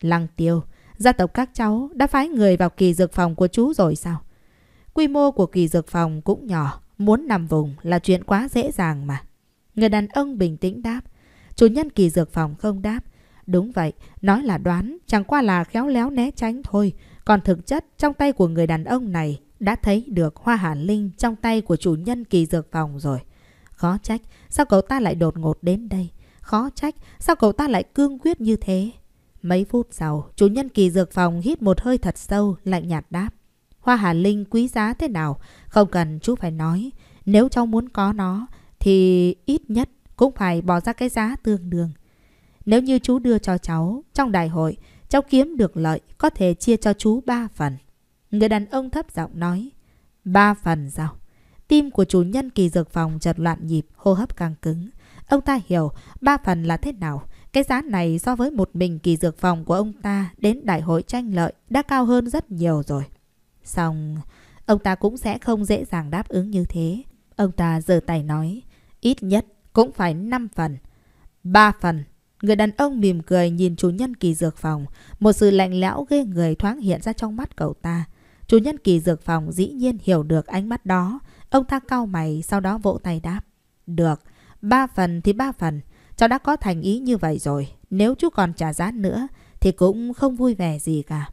Lăng tiêu, gia tộc các cháu đã phái người vào kỳ dược phòng của chú rồi sao? Quy mô của kỳ dược phòng cũng nhỏ. Muốn nằm vùng là chuyện quá dễ dàng mà. Người đàn ông bình tĩnh đáp. Chủ nhân kỳ dược phòng không đáp. Đúng vậy, nói là đoán, chẳng qua là khéo léo né tránh thôi. Còn thực chất, trong tay của người đàn ông này đã thấy được hoa hàn linh trong tay của chủ nhân kỳ dược phòng rồi. Khó trách, sao cậu ta lại đột ngột đến đây? Khó trách, sao cậu ta lại cương quyết như thế? Mấy phút sau, chủ nhân kỳ dược phòng hít một hơi thật sâu, lạnh nhạt đáp. Hoa Hà Linh quý giá thế nào, không cần chú phải nói. Nếu cháu muốn có nó, thì ít nhất cũng phải bỏ ra cái giá tương đương. Nếu như chú đưa cho cháu, trong đại hội, cháu kiếm được lợi, có thể chia cho chú ba phần. Người đàn ông thấp giọng nói, ba phần sao? Tim của chủ nhân kỳ dược phòng chợt loạn nhịp, hô hấp càng cứng. Ông ta hiểu ba phần là thế nào. Cái giá này so với một mình kỳ dược phòng của ông ta đến đại hội tranh lợi đã cao hơn rất nhiều rồi. Xong, ông ta cũng sẽ không dễ dàng đáp ứng như thế. Ông ta giơ tay nói, ít nhất cũng phải 5 phần. 3 phần. Người đàn ông mỉm cười nhìn chủ nhân kỳ dược phòng. Một sự lạnh lẽo ghê người thoáng hiện ra trong mắt cậu ta. Chủ nhân kỳ dược phòng dĩ nhiên hiểu được ánh mắt đó. Ông ta cau mày sau đó vỗ tay đáp. Được, ba phần thì ba phần. Cháu đã có thành ý như vậy rồi. Nếu chú còn trả giá nữa thì cũng không vui vẻ gì cả.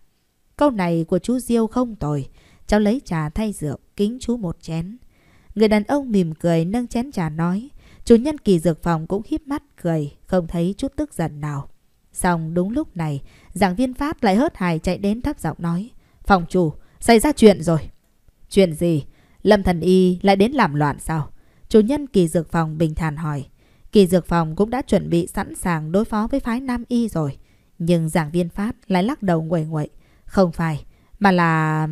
Câu này của chú Diêu không tồi. Cháu lấy trà thay rượu, kính chú một chén. Người đàn ông mỉm cười nâng chén trà nói. Chủ nhân kỳ dược phòng cũng híp mắt cười, không thấy chút tức giận nào. Xong đúng lúc này, giảng viên Pháp lại hớt hài chạy đến thấp giọng nói. Phòng chủ, xảy ra chuyện rồi. Chuyện gì? Lâm thần y lại đến làm loạn sao? Chủ nhân kỳ dược phòng bình thản hỏi. Kỳ dược phòng cũng đã chuẩn bị sẵn sàng đối phó với phái Nam Y rồi. Nhưng giảng viên Pháp lại lắc đầu nguẩy nguậy. Không phải, mà là...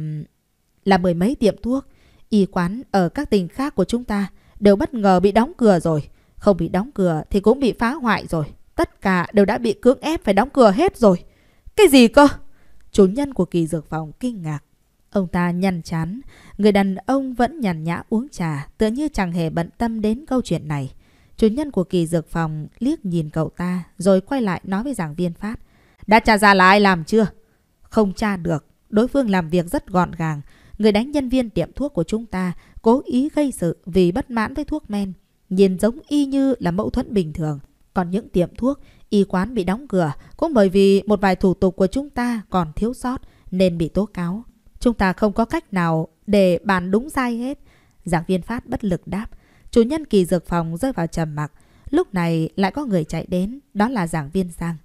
Là mười mấy tiệm thuốc, y quán ở các tỉnh khác của chúng ta đều bất ngờ bị đóng cửa rồi. Không bị đóng cửa thì cũng bị phá hoại rồi. Tất cả đều đã bị cưỡng ép phải đóng cửa hết rồi. Cái gì cơ? Chủ nhân của kỳ dược phòng kinh ngạc. Ông ta nhăn chán, người đàn ông vẫn nhàn nhã uống trà, tựa như chẳng hề bận tâm đến câu chuyện này. Chủ nhân của kỳ dược phòng liếc nhìn cậu ta, rồi quay lại nói với giảng viên phát. Đã tra ra là ai làm chưa? Không tra được, đối phương làm việc rất gọn gàng. Người đánh nhân viên tiệm thuốc của chúng ta cố ý gây sự vì bất mãn với thuốc men. Nhìn giống y như là mâu thuẫn bình thường. Còn những tiệm thuốc, y quán bị đóng cửa cũng bởi vì một vài thủ tục của chúng ta còn thiếu sót nên bị tố cáo. Chúng ta không có cách nào để bàn đúng sai hết. Giảng viên Phát bất lực đáp. Chủ nhân kỳ dược phòng rơi vào trầm mặc. Lúc này lại có người chạy đến, đó là giảng viên Giang.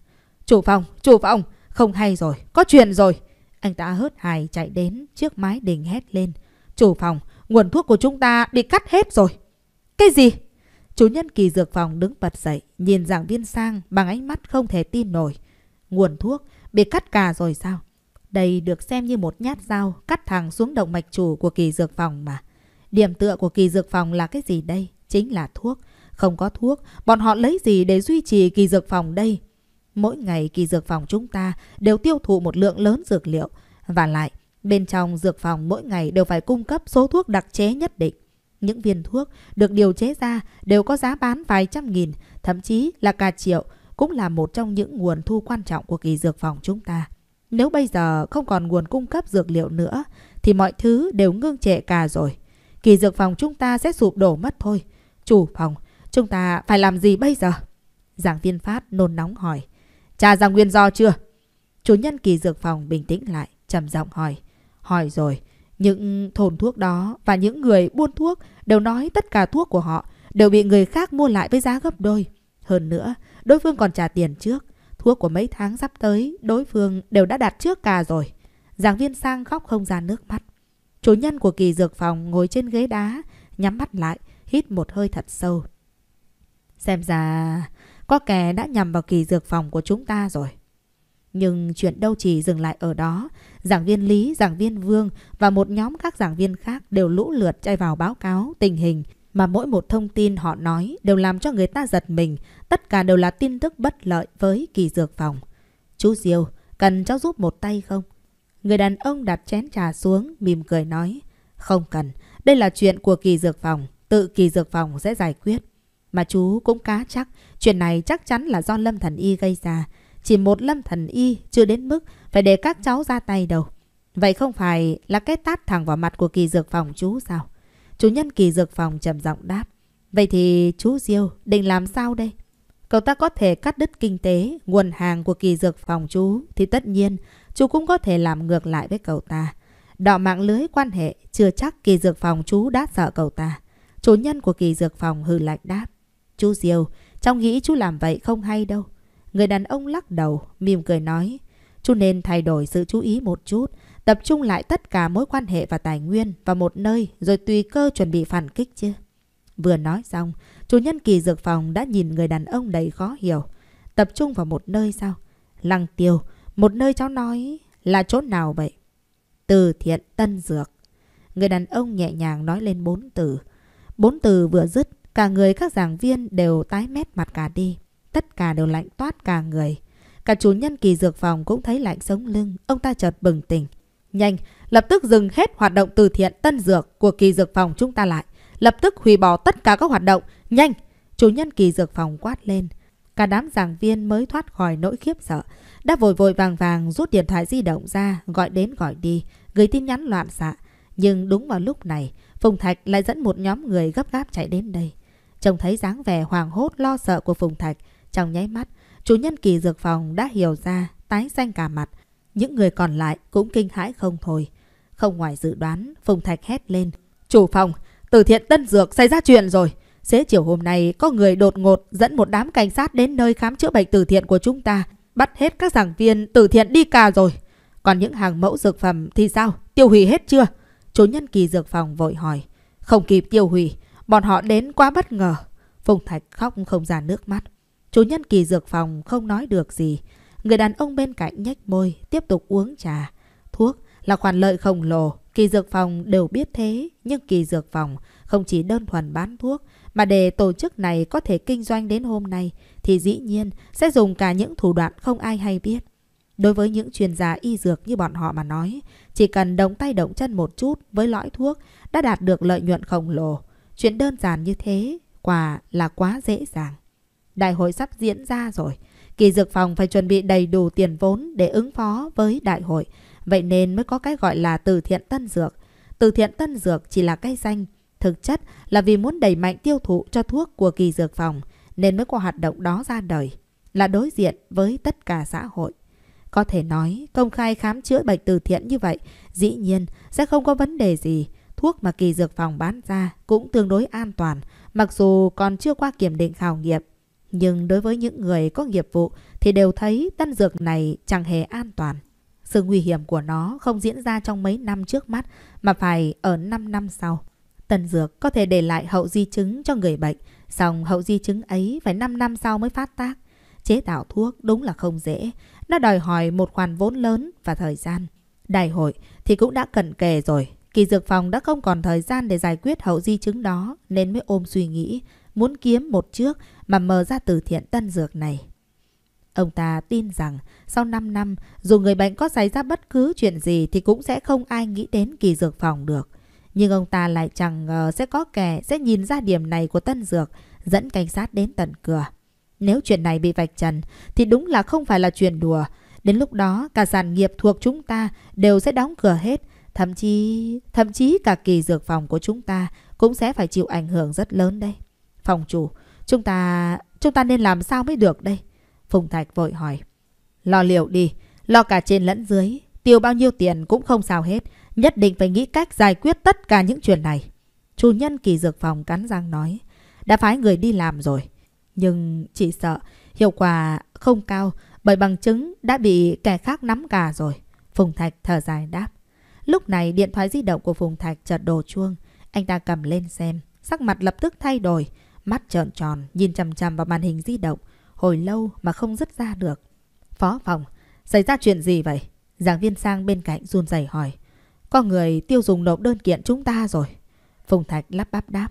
Chủ phòng, chủ phòng, không hay rồi, có chuyện rồi. Anh ta hớt hài chạy đến trước mái đình hét lên. Chủ phòng, nguồn thuốc của chúng ta bị cắt hết rồi. Cái gì? Chủ nhân kỳ dược phòng đứng bật dậy, nhìn giảng viên sang bằng ánh mắt không thể tin nổi. Nguồn thuốc bị cắt cả rồi sao? Đây được xem như một nhát dao cắt thẳng xuống động mạch chủ của kỳ dược phòng mà. Điểm tựa của kỳ dược phòng là cái gì đây? Chính là thuốc. Không có thuốc, bọn họ lấy gì để duy trì kỳ dược phòng đây? Mỗi ngày kỳ dược phòng chúng ta đều tiêu thụ một lượng lớn dược liệu. Và lại, bên trong dược phòng mỗi ngày đều phải cung cấp số thuốc đặc chế nhất định. Những viên thuốc được điều chế ra đều có giá bán vài trăm nghìn, thậm chí là cả triệu, cũng là một trong những nguồn thu quan trọng của kỳ dược phòng chúng ta. Nếu bây giờ không còn nguồn cung cấp dược liệu nữa, thì mọi thứ đều ngưng trệ cả rồi. Kỳ dược phòng chúng ta sẽ sụp đổ mất thôi. Chủ phòng, chúng ta phải làm gì bây giờ? Giảng viên Phát nôn nóng hỏi. Cha ra nguyên do chưa? Chủ nhân kỳ dược phòng bình tĩnh lại, trầm giọng hỏi. Hỏi rồi, những thồn thuốc đó và những người buôn thuốc đều nói tất cả thuốc của họ đều bị người khác mua lại với giá gấp đôi. Hơn nữa, đối phương còn trả tiền trước. Thuốc của mấy tháng sắp tới, đối phương đều đã đặt trước cả rồi. Giảng viên sang khóc không ra nước mắt. Chủ nhân của kỳ dược phòng ngồi trên ghế đá, nhắm mắt lại, hít một hơi thật sâu. Xem ra có kẻ đã nhằm vào kỳ dược phòng của chúng ta rồi. Nhưng chuyện đâu chỉ dừng lại ở đó. Giảng viên Lý, giảng viên Vương và một nhóm các giảng viên khác đều lũ lượt chạy vào báo cáo tình hình mà mỗi một thông tin họ nói đều làm cho người ta giật mình. Tất cả đều là tin tức bất lợi với kỳ dược phòng. Chú Diêu, cần cháu giúp một tay không? Người đàn ông đặt chén trà xuống, mỉm cười nói. Không cần, đây là chuyện của kỳ dược phòng, tự kỳ dược phòng sẽ giải quyết. Mà chú cũng cá chắc Chuyện này chắc chắn là do Lâm Thần Y gây ra. Chỉ một Lâm Thần Y chưa đến mức phải để các cháu ra tay đâu. Vậy không phải là cái tát thẳng vào mặt của kỳ dược phòng chú sao? Chủ nhân kỳ dược phòng trầm giọng đáp. Vậy thì chú Diêu định làm sao đây? Cậu ta có thể cắt đứt kinh tế, nguồn hàng của kỳ dược phòng chú thì tất nhiên chú cũng có thể làm ngược lại với cậu ta. Đọ mạng lưới quan hệ chưa chắc kỳ dược phòng chú đã sợ cậu ta. Chủ nhân của kỳ dược phòng hư lạnh đáp. Chú Diêu, Cháu nghĩ chú làm vậy không hay đâu. Người đàn ông lắc đầu, mỉm cười nói. Chú nên thay đổi sự chú ý một chút, tập trung lại tất cả mối quan hệ và tài nguyên vào một nơi rồi tùy cơ chuẩn bị phản kích chứ. Vừa nói xong, chủ nhân kỳ dược phòng đã nhìn người đàn ông đầy khó hiểu. Tập trung vào một nơi sao? Lăng tiêu, một nơi cháu nói là chỗ nào vậy? Từ thiện tân dược. Người đàn ông nhẹ nhàng nói lên bốn từ. Bốn từ vừa dứt, Cả người các giảng viên đều tái mét mặt cả đi. Tất cả đều lạnh toát cả người. Cả chủ nhân kỳ dược phòng cũng thấy lạnh sống lưng. Ông ta chợt bừng tỉnh. Nhanh, lập tức dừng hết hoạt động từ thiện tân dược của kỳ dược phòng chúng ta lại. Lập tức hủy bỏ tất cả các hoạt động. Nhanh! Chủ nhân kỳ dược phòng quát lên. Cả đám giảng viên mới thoát khỏi nỗi khiếp sợ. Đã vội vội vàng vàng rút điện thoại di động ra, gọi đến gọi đi, gửi tin nhắn loạn xạ. Nhưng đúng vào lúc này, Phùng Thạch lại dẫn một nhóm người gấp gáp chạy đến đây. Trông thấy dáng vẻ hoàng hốt lo sợ của Phùng Thạch, trong nháy mắt, chủ nhân kỳ dược phòng đã hiểu ra, tái xanh cả mặt. Những người còn lại cũng kinh hãi không thôi. Không ngoài dự đoán, Phùng Thạch hét lên. Chủ phòng, từ thiện tân dược xảy ra chuyện rồi. Xế chiều hôm nay, có người đột ngột dẫn một đám cảnh sát đến nơi khám chữa bệnh từ thiện của chúng ta. Bắt hết các giảng viên từ thiện đi cà rồi. Còn những hàng mẫu dược phẩm thì sao? Tiêu hủy hết chưa? Chủ nhân kỳ dược phòng vội hỏi. Không kịp tiêu hủy. Bọn họ đến quá bất ngờ. Phùng Thạch khóc không ra nước mắt. Chủ nhân kỳ dược phòng không nói được gì. Người đàn ông bên cạnh nhếch môi, tiếp tục uống trà. Thuốc là khoản lợi khổng lồ. Kỳ dược phòng đều biết thế, nhưng kỳ dược phòng không chỉ đơn thuần bán thuốc, mà để tổ chức này có thể kinh doanh đến hôm nay thì dĩ nhiên sẽ dùng cả những thủ đoạn không ai hay biết. Đối với những chuyên gia y dược như bọn họ mà nói, chỉ cần động tay động chân một chút với lõi thuốc đã đạt được lợi nhuận khổng lồ. Chuyện đơn giản như thế, quả là quá dễ dàng. Đại hội sắp diễn ra rồi. Kỳ dược phòng phải chuẩn bị đầy đủ tiền vốn để ứng phó với đại hội. Vậy nên mới có cái gọi là từ thiện tân dược. Từ thiện tân dược chỉ là cái danh. Thực chất là vì muốn đẩy mạnh tiêu thụ cho thuốc của kỳ dược phòng nên mới có hoạt động đó ra đời. Là đối diện với tất cả xã hội. Có thể nói, công khai khám chữa bệnh từ thiện như vậy, dĩ nhiên sẽ không có vấn đề gì thuốc mà kỳ dược phòng bán ra cũng tương đối an toàn, mặc dù còn chưa qua kiểm định khảo nghiệm. Nhưng đối với những người có nghiệp vụ thì đều thấy tân dược này chẳng hề an toàn. Sự nguy hiểm của nó không diễn ra trong mấy năm trước mắt mà phải ở 5 năm sau. Tân dược có thể để lại hậu di chứng cho người bệnh, song hậu di chứng ấy phải 5 năm sau mới phát tác. Chế tạo thuốc đúng là không dễ, nó đòi hỏi một khoản vốn lớn và thời gian. Đại hội thì cũng đã cận kề rồi, Kỳ dược phòng đã không còn thời gian để giải quyết hậu di chứng đó nên mới ôm suy nghĩ muốn kiếm một trước mà mở ra từ thiện tân dược này. Ông ta tin rằng sau 5 năm dù người bệnh có xảy ra bất cứ chuyện gì thì cũng sẽ không ai nghĩ đến kỳ dược phòng được. Nhưng ông ta lại chẳng ngờ sẽ có kẻ sẽ nhìn ra điểm này của tân dược dẫn cảnh sát đến tận cửa. Nếu chuyện này bị vạch trần thì đúng là không phải là chuyện đùa. Đến lúc đó cả sản nghiệp thuộc chúng ta đều sẽ đóng cửa hết Thậm chí, thậm chí cả kỳ dược phòng của chúng ta cũng sẽ phải chịu ảnh hưởng rất lớn đây. Phòng chủ, chúng ta, chúng ta nên làm sao mới được đây? Phùng Thạch vội hỏi. Lo liệu đi, lo cả trên lẫn dưới, tiêu bao nhiêu tiền cũng không sao hết. Nhất định phải nghĩ cách giải quyết tất cả những chuyện này. Chủ nhân kỳ dược phòng cắn răng nói. Đã phái người đi làm rồi. Nhưng chỉ sợ hiệu quả không cao bởi bằng chứng đã bị kẻ khác nắm cả rồi. Phùng Thạch thở dài đáp. Lúc này điện thoại di động của Phùng Thạch chợt đổ chuông. Anh ta cầm lên xem, sắc mặt lập tức thay đổi. Mắt trợn tròn, nhìn chằm chằm vào màn hình di động. Hồi lâu mà không dứt ra được. Phó phòng, xảy ra chuyện gì vậy? Giảng viên sang bên cạnh run rẩy hỏi. Có người tiêu dùng nộp đơn kiện chúng ta rồi. Phùng Thạch lắp bắp đáp.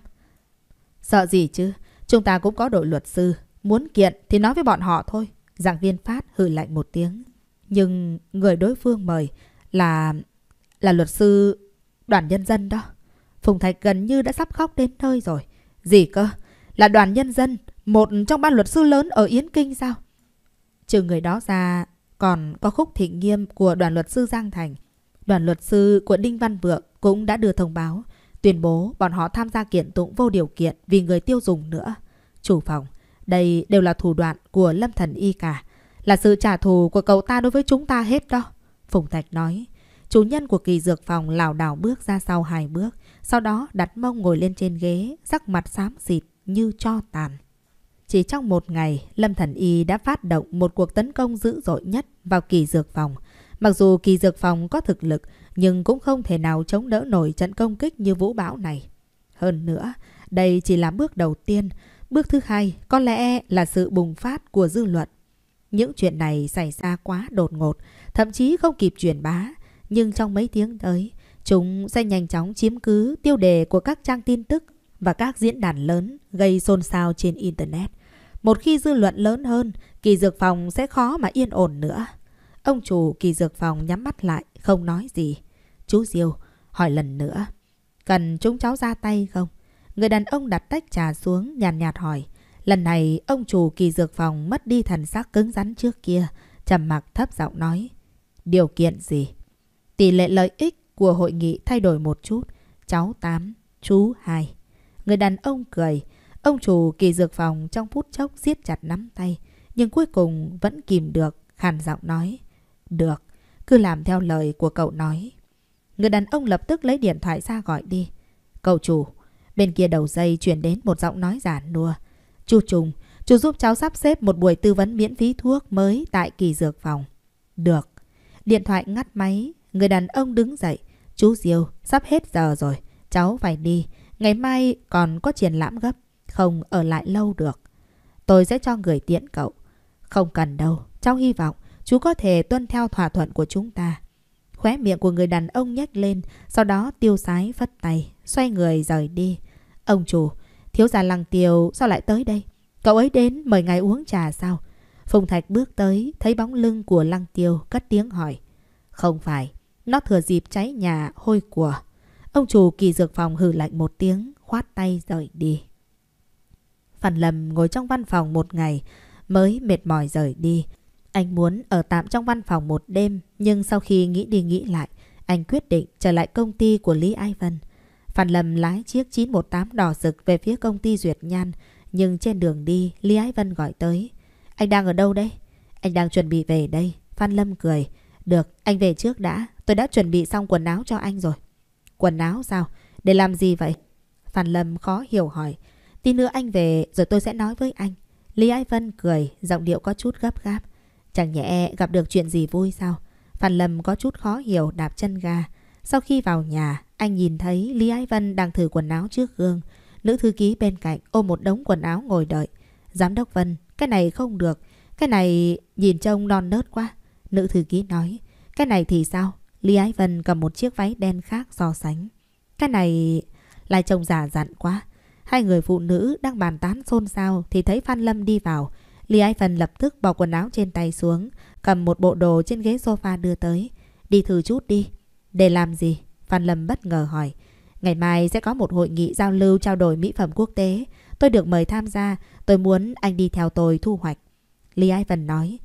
Sợ gì chứ? Chúng ta cũng có đội luật sư. Muốn kiện thì nói với bọn họ thôi. Giảng viên Phát hừ lạnh một tiếng. Nhưng người đối phương mời là là luật sư đoàn nhân dân đó. Phùng Thạch gần như đã sắp khóc đến nơi rồi. Gì cơ? Là đoàn nhân dân, một trong ba luật sư lớn ở Yến Kinh sao? Trừ người đó ra, còn có khúc thị nghiêm của đoàn luật sư Giang Thành. Đoàn luật sư của Đinh Văn Vượng cũng đã đưa thông báo, tuyên bố bọn họ tham gia kiện tụng vô điều kiện vì người tiêu dùng nữa. Chủ phòng, đây đều là thủ đoạn của Lâm Thần Y cả, là sự trả thù của cậu ta đối với chúng ta hết đó. Phùng Thạch nói, Chủ nhân của kỳ dược phòng lảo đảo bước ra sau hai bước, sau đó đặt mông ngồi lên trên ghế, sắc mặt xám xịt như cho tàn. Chỉ trong một ngày, Lâm Thần Y đã phát động một cuộc tấn công dữ dội nhất vào kỳ dược phòng. Mặc dù kỳ dược phòng có thực lực, nhưng cũng không thể nào chống đỡ nổi trận công kích như vũ bão này. Hơn nữa, đây chỉ là bước đầu tiên. Bước thứ hai có lẽ là sự bùng phát của dư luận. Những chuyện này xảy ra quá đột ngột, thậm chí không kịp truyền bá, nhưng trong mấy tiếng tới, chúng sẽ nhanh chóng chiếm cứ tiêu đề của các trang tin tức và các diễn đàn lớn gây xôn xao trên Internet. Một khi dư luận lớn hơn, kỳ dược phòng sẽ khó mà yên ổn nữa. Ông chủ kỳ dược phòng nhắm mắt lại, không nói gì. Chú Diêu hỏi lần nữa. Cần chúng cháu ra tay không? Người đàn ông đặt tách trà xuống, nhàn nhạt, nhạt hỏi. Lần này, ông chủ kỳ dược phòng mất đi thần sắc cứng rắn trước kia. trầm mặc thấp giọng nói. Điều kiện gì? Tỷ lệ lợi ích của hội nghị thay đổi một chút. Cháu 8, chú 2. Người đàn ông cười. Ông chủ kỳ dược phòng trong phút chốc siết chặt nắm tay. Nhưng cuối cùng vẫn kìm được, khàn giọng nói. Được, cứ làm theo lời của cậu nói. Người đàn ông lập tức lấy điện thoại ra gọi đi. Cậu chủ, bên kia đầu dây chuyển đến một giọng nói giả nua. Chú Trùng, chú giúp cháu sắp xếp một buổi tư vấn miễn phí thuốc mới tại kỳ dược phòng. Được. Điện thoại ngắt máy, Người đàn ông đứng dậy. Chú Diêu, sắp hết giờ rồi. Cháu phải đi. Ngày mai còn có triển lãm gấp. Không ở lại lâu được. Tôi sẽ cho người tiện cậu. Không cần đâu. Cháu hy vọng chú có thể tuân theo thỏa thuận của chúng ta. Khóe miệng của người đàn ông nhếch lên. Sau đó tiêu sái phất tay. Xoay người rời đi. Ông chủ, thiếu gia lăng tiêu sao lại tới đây? Cậu ấy đến mời ngài uống trà sao? Phùng Thạch bước tới, thấy bóng lưng của Lăng Tiêu, cất tiếng hỏi. Không phải, nó thừa dịp cháy nhà hôi của. Ông chủ kỳ dược phòng hử lạnh một tiếng, khoát tay rời đi. Phần lầm ngồi trong văn phòng một ngày mới mệt mỏi rời đi. Anh muốn ở tạm trong văn phòng một đêm nhưng sau khi nghĩ đi nghĩ lại anh quyết định trở lại công ty của Lý Ai Vân. Phan Lâm lái chiếc 918 đỏ rực về phía công ty Duyệt Nhan nhưng trên đường đi Lý ai Vân gọi tới. Anh đang ở đâu đây Anh đang chuẩn bị về đây. Phan Lâm cười. Được, anh về trước đã. Tôi đã chuẩn bị xong quần áo cho anh rồi. Quần áo sao? Để làm gì vậy? Phan Lâm khó hiểu hỏi. Tí nữa anh về rồi tôi sẽ nói với anh. Lý Ái Vân cười, giọng điệu có chút gấp gáp. Chẳng nhẽ gặp được chuyện gì vui sao? Phan Lâm có chút khó hiểu đạp chân ga. Sau khi vào nhà, anh nhìn thấy Lý Ái Vân đang thử quần áo trước gương. Nữ thư ký bên cạnh ôm một đống quần áo ngồi đợi. Giám đốc Vân, cái này không được. Cái này nhìn trông non nớt quá. Nữ thư ký nói, cái này thì sao? Lý Ái Vân cầm một chiếc váy đen khác so sánh. Cái này lại trông giả dặn quá. Hai người phụ nữ đang bàn tán xôn xao thì thấy Phan Lâm đi vào. Lý Ái Vân lập tức bỏ quần áo trên tay xuống, cầm một bộ đồ trên ghế sofa đưa tới. Đi thử chút đi. Để làm gì? Phan Lâm bất ngờ hỏi. Ngày mai sẽ có một hội nghị giao lưu trao đổi mỹ phẩm quốc tế. Tôi được mời tham gia. Tôi muốn anh đi theo tôi thu hoạch. Lý Ái Vân nói.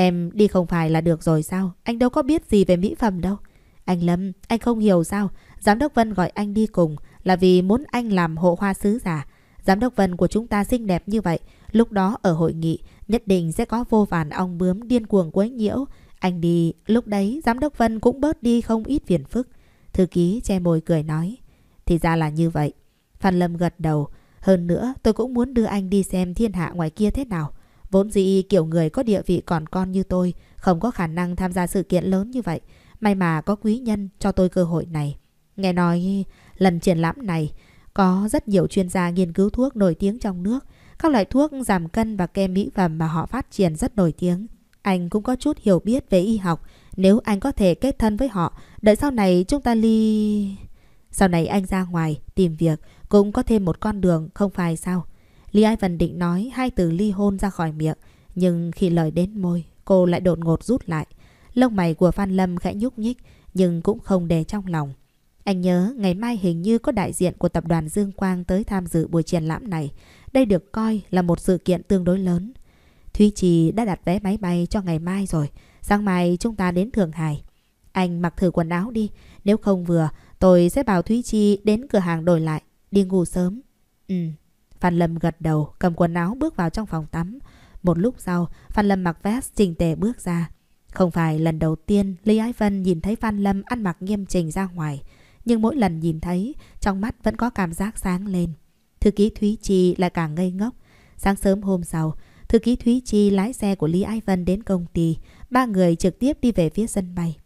Em đi không phải là được rồi sao? Anh đâu có biết gì về mỹ phẩm đâu. Anh Lâm, anh không hiểu sao? Giám đốc Vân gọi anh đi cùng là vì muốn anh làm hộ hoa sứ giả. Giám đốc Vân của chúng ta xinh đẹp như vậy. Lúc đó ở hội nghị nhất định sẽ có vô vàn ong bướm điên cuồng quấy nhiễu. Anh đi, lúc đấy giám đốc Vân cũng bớt đi không ít phiền phức. Thư ký che môi cười nói. Thì ra là như vậy. Phan Lâm gật đầu. Hơn nữa tôi cũng muốn đưa anh đi xem thiên hạ ngoài kia thế nào. Vốn dĩ kiểu người có địa vị còn con như tôi Không có khả năng tham gia sự kiện lớn như vậy May mà có quý nhân cho tôi cơ hội này Nghe nói lần triển lãm này Có rất nhiều chuyên gia nghiên cứu thuốc nổi tiếng trong nước Các loại thuốc giảm cân và kem mỹ phẩm mà họ phát triển rất nổi tiếng Anh cũng có chút hiểu biết về y học Nếu anh có thể kết thân với họ Đợi sau này chúng ta ly... Sau này anh ra ngoài tìm việc Cũng có thêm một con đường không phải sao Lý Ai Vân định nói hai từ ly hôn ra khỏi miệng, nhưng khi lời đến môi, cô lại đột ngột rút lại. Lông mày của Phan Lâm khẽ nhúc nhích, nhưng cũng không để trong lòng. Anh nhớ ngày mai hình như có đại diện của tập đoàn Dương Quang tới tham dự buổi triển lãm này. Đây được coi là một sự kiện tương đối lớn. Thúy Trì đã đặt vé máy bay cho ngày mai rồi. Sáng mai chúng ta đến Thượng Hải. Anh mặc thử quần áo đi. Nếu không vừa, tôi sẽ bảo Thúy Chi đến cửa hàng đổi lại. Đi ngủ sớm. Ừ. Phan Lâm gật đầu, cầm quần áo bước vào trong phòng tắm. Một lúc sau, Phan Lâm mặc vest trình tề bước ra. Không phải lần đầu tiên Lý Ái Vân nhìn thấy Phan Lâm ăn mặc nghiêm trình ra ngoài. Nhưng mỗi lần nhìn thấy, trong mắt vẫn có cảm giác sáng lên. Thư ký Thúy Chi lại càng ngây ngốc. Sáng sớm hôm sau, thư ký Thúy Chi lái xe của Lý Ái Vân đến công ty. Ba người trực tiếp đi về phía sân bay.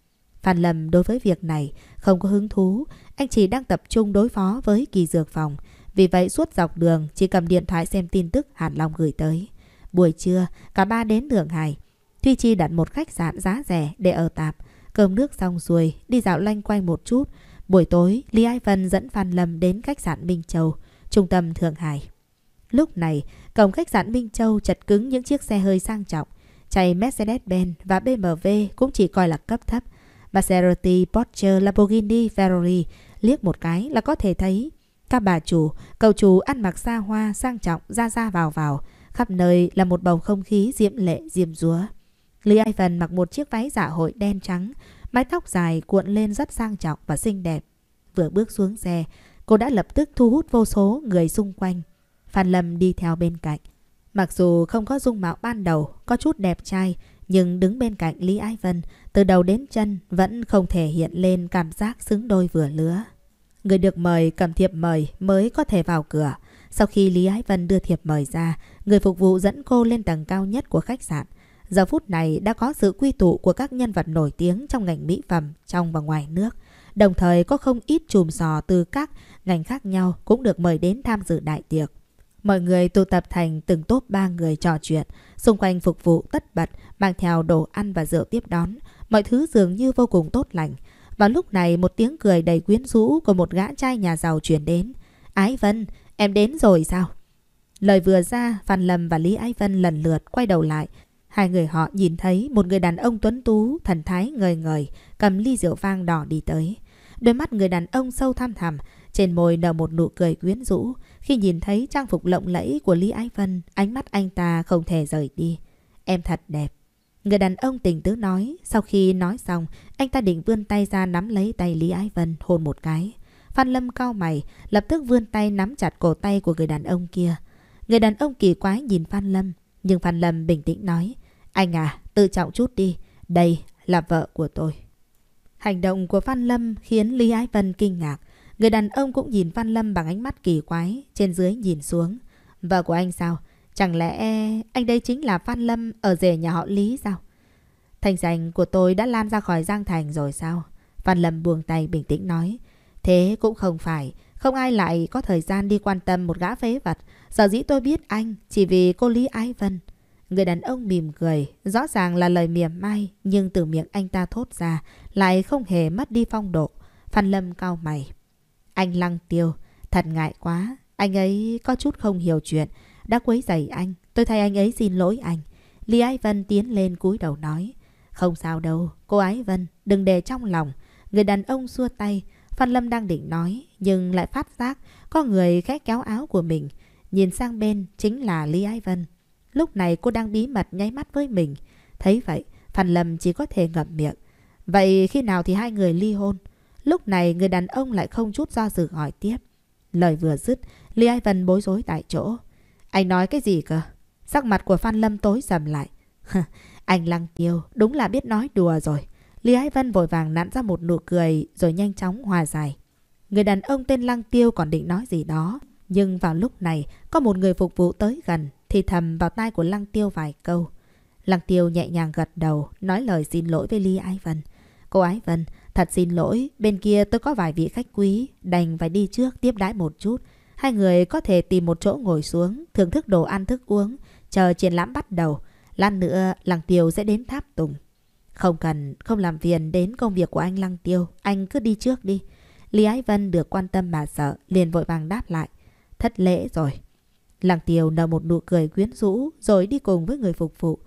Phan Lâm đối với việc này không có hứng thú. Anh chỉ đang tập trung đối phó với kỳ dược phòng. Vì vậy suốt dọc đường chỉ cầm điện thoại xem tin tức Hàn Long gửi tới. Buổi trưa, cả ba đến Thượng Hải. Thuy Chi đặt một khách sạn giá rẻ để ở tạm. Cơm nước xong xuôi, đi dạo lanh quanh một chút. Buổi tối, Lý Ai Vân dẫn Phan Lâm đến khách sạn Minh Châu, trung tâm Thượng Hải. Lúc này, cổng khách sạn Minh Châu chật cứng những chiếc xe hơi sang trọng. Chạy Mercedes-Benz và BMW cũng chỉ coi là cấp thấp. Maserati, Porsche, Lamborghini, Ferrari liếc một cái là có thể thấy các bà chủ, cậu chủ ăn mặc xa hoa, sang trọng, ra ra vào vào. Khắp nơi là một bầu không khí diễm lệ, diêm rúa. Lý Ivan mặc một chiếc váy dạ hội đen trắng, mái tóc dài cuộn lên rất sang trọng và xinh đẹp. Vừa bước xuống xe, cô đã lập tức thu hút vô số người xung quanh. Phan Lâm đi theo bên cạnh. Mặc dù không có dung mạo ban đầu, có chút đẹp trai, nhưng đứng bên cạnh Lý Ái Vân, từ đầu đến chân vẫn không thể hiện lên cảm giác xứng đôi vừa lứa. Người được mời cầm thiệp mời mới có thể vào cửa. Sau khi Lý Ái Vân đưa thiệp mời ra, người phục vụ dẫn cô lên tầng cao nhất của khách sạn. Giờ phút này đã có sự quy tụ của các nhân vật nổi tiếng trong ngành mỹ phẩm trong và ngoài nước. Đồng thời có không ít chùm sò từ các ngành khác nhau cũng được mời đến tham dự đại tiệc. Mọi người tụ tập thành từng tốp ba người trò chuyện, xung quanh phục vụ tất bật, mang theo đồ ăn và rượu tiếp đón. Mọi thứ dường như vô cùng tốt lành. Vào lúc này một tiếng cười đầy quyến rũ của một gã trai nhà giàu truyền đến. Ái Vân, em đến rồi sao? Lời vừa ra, Phan Lâm và Lý Ái Vân lần lượt quay đầu lại. Hai người họ nhìn thấy một người đàn ông tuấn tú, thần thái ngời ngời, cầm ly rượu vang đỏ đi tới. Đôi mắt người đàn ông sâu thăm thẳm, trên môi nở một nụ cười quyến rũ. Khi nhìn thấy trang phục lộng lẫy của Lý Ái Vân, ánh mắt anh ta không thể rời đi. Em thật đẹp. Người đàn ông tỉnh tứ nói, sau khi nói xong, anh ta định vươn tay ra nắm lấy tay Lý Ái Vân hôn một cái. Phan Lâm cao mày, lập tức vươn tay nắm chặt cổ tay của người đàn ông kia. Người đàn ông kỳ quái nhìn Phan Lâm, nhưng Phan Lâm bình tĩnh nói, anh à, tự trọng chút đi, đây là vợ của tôi. Hành động của Phan Lâm khiến Lý Ái Vân kinh ngạc. Người đàn ông cũng nhìn Phan Lâm bằng ánh mắt kỳ quái, trên dưới nhìn xuống. Vợ của anh sao? Chẳng lẽ anh đây chính là Phan Lâm ở rể nhà họ Lý sao? Thành danh của tôi đã lan ra khỏi Giang Thành rồi sao? Phan Lâm buông tay bình tĩnh nói. Thế cũng không phải, không ai lại có thời gian đi quan tâm một gã phế vật. Sở dĩ tôi biết anh chỉ vì cô Lý Ái Vân. Người đàn ông mỉm cười, rõ ràng là lời mỉa mai, nhưng từ miệng anh ta thốt ra lại không hề mất đi phong độ. Phan Lâm cao mày. Anh lăng tiêu, thật ngại quá, anh ấy có chút không hiểu chuyện. Đã quấy rầy anh, tôi thay anh ấy xin lỗi anh. Lý Ái Vân tiến lên cúi đầu nói. Không sao đâu, cô Ái Vân, đừng để trong lòng. Người đàn ông xua tay, Phan Lâm đang định nói, nhưng lại phát giác có người khẽ kéo áo của mình. Nhìn sang bên chính là Lý Ái Vân. Lúc này cô đang bí mật nháy mắt với mình. Thấy vậy, Phan Lâm chỉ có thể ngậm miệng. Vậy khi nào thì hai người ly hôn? Lúc này người đàn ông lại không chút do dự hỏi tiếp. Lời vừa dứt, Lý Ái Vân bối rối tại chỗ. Anh nói cái gì cơ? Sắc mặt của Phan Lâm tối sầm lại. anh Lăng Tiêu đúng là biết nói đùa rồi. Lý Ái Vân vội vàng nặn ra một nụ cười rồi nhanh chóng hòa giải. Người đàn ông tên Lăng Tiêu còn định nói gì đó. Nhưng vào lúc này, có một người phục vụ tới gần thì thầm vào tai của Lăng Tiêu vài câu. Lăng Tiêu nhẹ nhàng gật đầu, nói lời xin lỗi với Lý Ái Vân. Cô Ái Vân, thật xin lỗi, bên kia tôi có vài vị khách quý, đành phải đi trước tiếp đãi một chút. Hai người có thể tìm một chỗ ngồi xuống, thưởng thức đồ ăn thức uống, chờ triển lãm bắt đầu. Lát nữa Lăng Tiêu sẽ đến Tháp Tùng. Không cần, không làm phiền đến công việc của anh Lăng Tiêu, anh cứ đi trước đi. Lý Ái Vân được quan tâm mà sợ, liền vội vàng đáp lại. Thất lễ rồi. Lăng Tiêu nở một nụ cười quyến rũ rồi đi cùng với người phục vụ.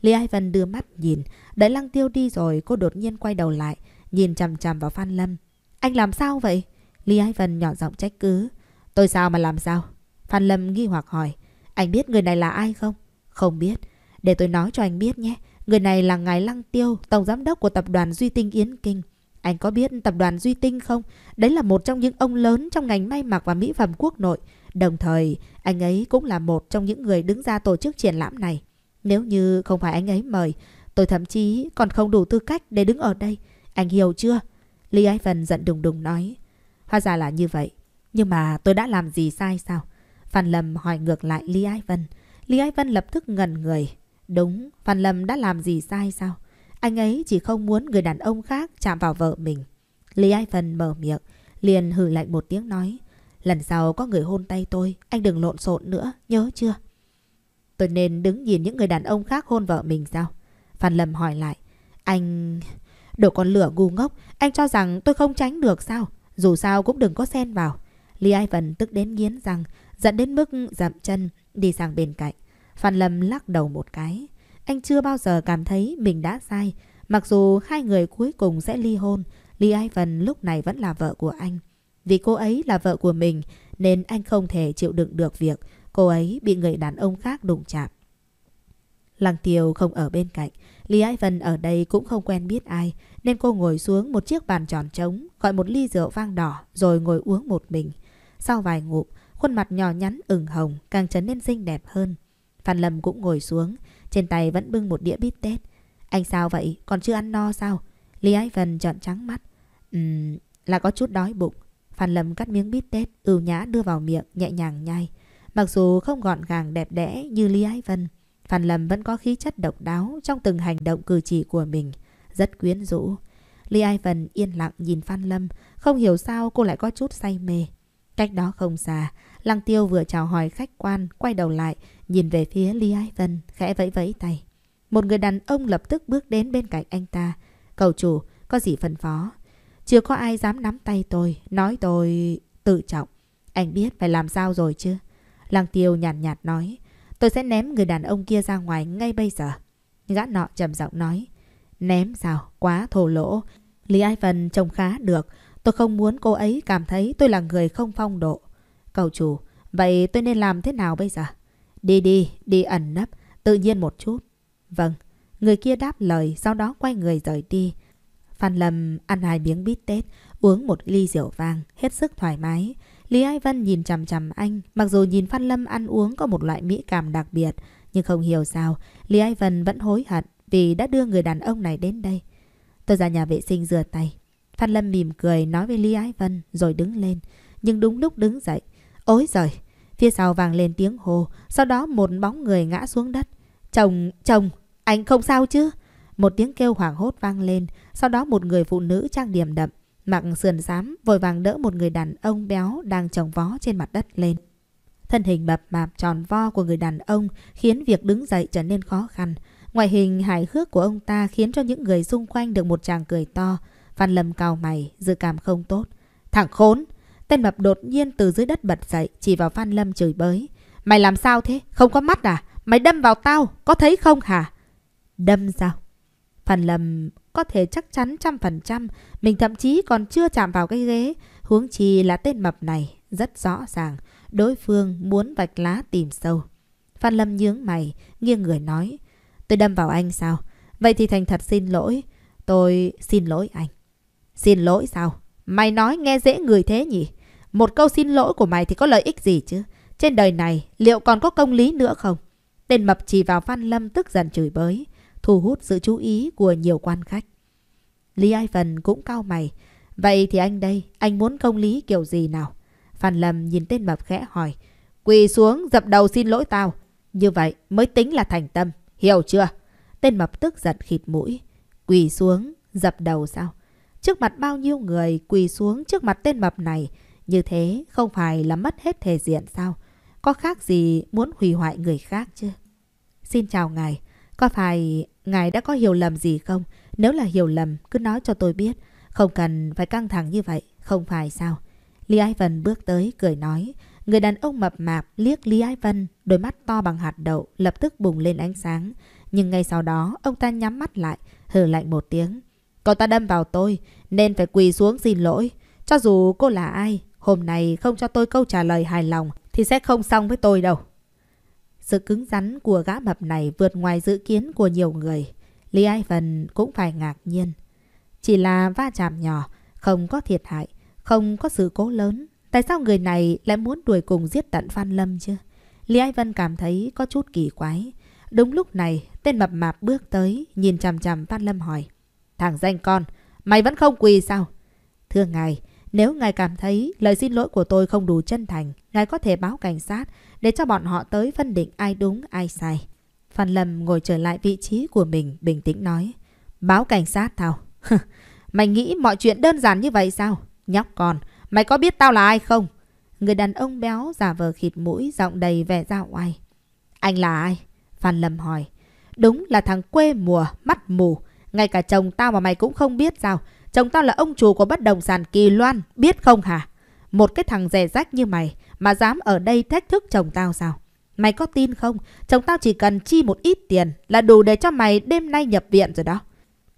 Lý Ái Vân đưa mắt nhìn, đợi Lăng Tiêu đi rồi cô đột nhiên quay đầu lại, nhìn chằm chằm vào Phan Lâm. Anh làm sao vậy? Lý Ái Vân nhỏ giọng trách cứ. Tôi sao mà làm sao? Phan Lâm nghi hoặc hỏi. Anh biết người này là ai không? Không biết. Để tôi nói cho anh biết nhé. Người này là Ngài Lăng Tiêu, Tổng Giám đốc của Tập đoàn Duy Tinh Yến Kinh. Anh có biết Tập đoàn Duy Tinh không? Đấy là một trong những ông lớn trong ngành may mặc và mỹ phẩm quốc nội. Đồng thời, anh ấy cũng là một trong những người đứng ra tổ chức triển lãm này. Nếu như không phải anh ấy mời, tôi thậm chí còn không đủ tư cách để đứng ở đây. Anh hiểu chưa? Lý Ái Vân giận đùng đùng nói. Hóa ra là như vậy. Nhưng mà tôi đã làm gì sai sao? Phan Lâm hỏi ngược lại Lý Ái Vân. Lý Ái Vân lập tức ngẩn người. Đúng, Phan Lâm đã làm gì sai sao? Anh ấy chỉ không muốn người đàn ông khác chạm vào vợ mình. Lý Ái Vân mở miệng, liền hử lạnh một tiếng nói. Lần sau có người hôn tay tôi, anh đừng lộn xộn nữa, nhớ chưa? Tôi nên đứng nhìn những người đàn ông khác hôn vợ mình sao? Phan Lâm hỏi lại. Anh... Đồ con lửa ngu ngốc, anh cho rằng tôi không tránh được sao? Dù sao cũng đừng có xen vào. Lý Ai Vân tức đến nghiến răng, dẫn đến mức dậm chân, đi sang bên cạnh. Phan Lâm lắc đầu một cái. Anh chưa bao giờ cảm thấy mình đã sai. Mặc dù hai người cuối cùng sẽ ly hôn, Lý Ai Vân lúc này vẫn là vợ của anh. Vì cô ấy là vợ của mình, nên anh không thể chịu đựng được việc cô ấy bị người đàn ông khác đụng chạm. Lăng Tiêu không ở bên cạnh, Lý Ái Vân ở đây cũng không quen biết ai, nên cô ngồi xuống một chiếc bàn tròn trống, gọi một ly rượu vang đỏ rồi ngồi uống một mình. Sau vài ngụm, khuôn mặt nhỏ nhắn ửng hồng càng trở nên xinh đẹp hơn. Phan Lâm cũng ngồi xuống, trên tay vẫn bưng một đĩa bít tết. Anh sao vậy, còn chưa ăn no sao? Lý Ái Vân trợn trắng mắt. Ừm, là có chút đói bụng. Phan Lâm cắt miếng bít tết, ưu nhã đưa vào miệng, nhẹ nhàng nhai. Mặc dù không gọn gàng đẹp đẽ như Lý Ái Vân, Phan Lâm vẫn có khí chất độc đáo trong từng hành động cử chỉ của mình. Rất quyến rũ. Lý Ai Vân yên lặng nhìn Phan Lâm, không hiểu sao cô lại có chút say mê. Cách đó không xa, Lăng Tiêu vừa chào hỏi khách quan, quay đầu lại, nhìn về phía Lý Ái Vân, khẽ vẫy vẫy tay. Một người đàn ông lập tức bước đến bên cạnh anh ta. Cầu chủ, có gì phân phó? Chưa có ai dám nắm tay tôi, nói tôi tự trọng. Anh biết phải làm sao rồi chứ? Lăng Tiêu nhàn nhạt, nhạt nói. Tôi sẽ ném người đàn ông kia ra ngoài ngay bây giờ. Gã nọ trầm giọng nói. Ném sao? Quá thổ lỗ. Lý ái Vân trông khá được. Tôi không muốn cô ấy cảm thấy tôi là người không phong độ. Cầu chủ, vậy tôi nên làm thế nào bây giờ? Đi đi, đi ẩn nấp, tự nhiên một chút. Vâng, người kia đáp lời, sau đó quay người rời đi. Phan Lâm ăn hai miếng bít tết, uống một ly rượu vàng, hết sức thoải mái. Lý Ai Vân nhìn chằm chằm anh, mặc dù nhìn Phan Lâm ăn uống có một loại mỹ cảm đặc biệt, nhưng không hiểu sao, Lý Ai Vân vẫn hối hận vì đã đưa người đàn ông này đến đây. Tôi ra nhà vệ sinh rửa tay, Phan Lâm mỉm cười nói với Lý Ái Vân rồi đứng lên. Nhưng đúng lúc đứng dậy. Ôi giời! Phía sau vàng lên tiếng hồ. Sau đó một bóng người ngã xuống đất. Chồng! Chồng! Anh không sao chứ? Một tiếng kêu hoảng hốt vang lên. Sau đó một người phụ nữ trang điểm đậm. Mặc sườn xám vội vàng đỡ một người đàn ông béo đang trồng vó trên mặt đất lên. Thân hình mập mạp tròn vo của người đàn ông khiến việc đứng dậy trở nên khó khăn. Ngoại hình hài hước của ông ta khiến cho những người xung quanh được một tràng cười to. Phan Lâm cao mày, dự cảm không tốt. Thằng khốn! Tên mập đột nhiên từ dưới đất bật dậy, chỉ vào Phan Lâm chửi bới. Mày làm sao thế? Không có mắt à? Mày đâm vào tao, có thấy không hả? Đâm sao? Phan Lâm có thể chắc chắn trăm phần trăm, mình thậm chí còn chưa chạm vào cái ghế. Huống chi là tên mập này, rất rõ ràng, đối phương muốn vạch lá tìm sâu. Phan Lâm nhướng mày, nghiêng người nói. Tôi đâm vào anh sao? Vậy thì thành thật xin lỗi. Tôi xin lỗi anh. Xin lỗi sao? Mày nói nghe dễ người thế nhỉ? Một câu xin lỗi của mày thì có lợi ích gì chứ? Trên đời này liệu còn có công lý nữa không? Tên mập chỉ vào phan Lâm tức giận chửi bới, thu hút sự chú ý của nhiều quan khách. Lý Ai Phần cũng cao mày. Vậy thì anh đây, anh muốn công lý kiểu gì nào? Phan Lâm nhìn tên mập khẽ hỏi. Quỳ xuống, dập đầu xin lỗi tao. Như vậy mới tính là thành tâm, hiểu chưa? Tên mập tức giận khịt mũi. Quỳ xuống, dập đầu sao? trước mặt bao nhiêu người quỳ xuống trước mặt tên mập này. Như thế không phải là mất hết thể diện sao? Có khác gì muốn hủy hoại người khác chứ? Xin chào ngài. Có phải ngài đã có hiểu lầm gì không? Nếu là hiểu lầm, cứ nói cho tôi biết. Không cần phải căng thẳng như vậy, không phải sao? Lý Ái Vân bước tới, cười nói. Người đàn ông mập mạp liếc Lý Ái Vân, đôi mắt to bằng hạt đậu, lập tức bùng lên ánh sáng. Nhưng ngay sau đó, ông ta nhắm mắt lại, hờ lạnh một tiếng. Cậu ta đâm vào tôi, nên phải quỳ xuống xin lỗi. Cho dù cô là ai, hôm nay không cho tôi câu trả lời hài lòng thì sẽ không xong với tôi đâu. Sự cứng rắn của gã mập này vượt ngoài dự kiến của nhiều người. Lý Ai Phần cũng phải ngạc nhiên. Chỉ là va chạm nhỏ, không có thiệt hại, không có sự cố lớn. Tại sao người này lại muốn đuổi cùng giết tận Phan Lâm chứ? Lý Ai Vân cảm thấy có chút kỳ quái. Đúng lúc này, tên mập mạp bước tới, nhìn chằm chằm Phan Lâm hỏi. Thằng danh con, mày vẫn không quỳ sao? Thưa ngài, nếu ngài cảm thấy lời xin lỗi của tôi không đủ chân thành, ngài có thể báo cảnh sát để cho bọn họ tới phân định ai đúng ai sai. Phan Lâm ngồi trở lại vị trí của mình, bình tĩnh nói. Báo cảnh sát tao. mày nghĩ mọi chuyện đơn giản như vậy sao? Nhóc con, mày có biết tao là ai không? Người đàn ông béo giả vờ khịt mũi, giọng đầy vẻ dao oai. Anh là ai? Phan Lâm hỏi. Đúng là thằng quê mùa, mắt mù. Ngay cả chồng tao mà mày cũng không biết sao. Chồng tao là ông chủ của bất động sản Kỳ Loan, biết không hả? Một cái thằng rẻ rách như mày mà dám ở đây thách thức chồng tao sao? Mày có tin không? Chồng tao chỉ cần chi một ít tiền là đủ để cho mày đêm nay nhập viện rồi đó.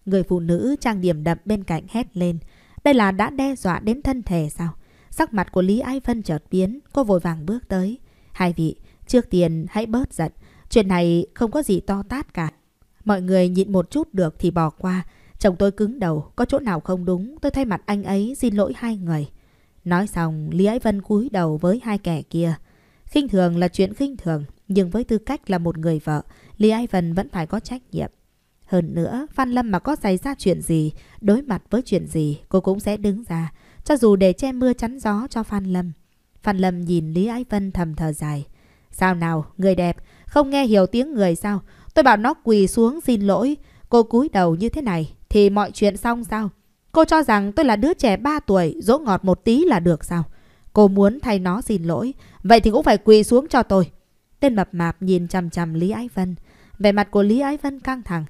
Người phụ nữ trang điểm đậm bên cạnh hét lên. Đây là đã đe dọa đến thân thể sao? Sắc mặt của Lý Ái Vân chợt biến, cô vội vàng bước tới. Hai vị, trước tiền hãy bớt giận. Chuyện này không có gì to tát cả. Mọi người nhịn một chút được thì bỏ qua. Chồng tôi cứng đầu, có chỗ nào không đúng, tôi thay mặt anh ấy xin lỗi hai người. Nói xong, Lý Ái Vân cúi đầu với hai kẻ kia. Khinh thường là chuyện khinh thường, nhưng với tư cách là một người vợ, Lý Ái Vân vẫn phải có trách nhiệm. Hơn nữa, Phan Lâm mà có xảy ra chuyện gì, đối mặt với chuyện gì, cô cũng sẽ đứng ra, cho dù để che mưa chắn gió cho Phan Lâm. Phan Lâm nhìn Lý Ái Vân thầm thờ dài. Sao nào, người đẹp, không nghe hiểu tiếng người sao? Tôi bảo nó quỳ xuống xin lỗi. Cô cúi đầu như thế này thì mọi chuyện xong sao? Cô cho rằng tôi là đứa trẻ 3 tuổi, dỗ ngọt một tí là được sao? Cô muốn thay nó xin lỗi, vậy thì cũng phải quỳ xuống cho tôi. Tên mập mạp nhìn chằm chằm Lý Ái Vân. Vẻ mặt của Lý Ái Vân căng thẳng.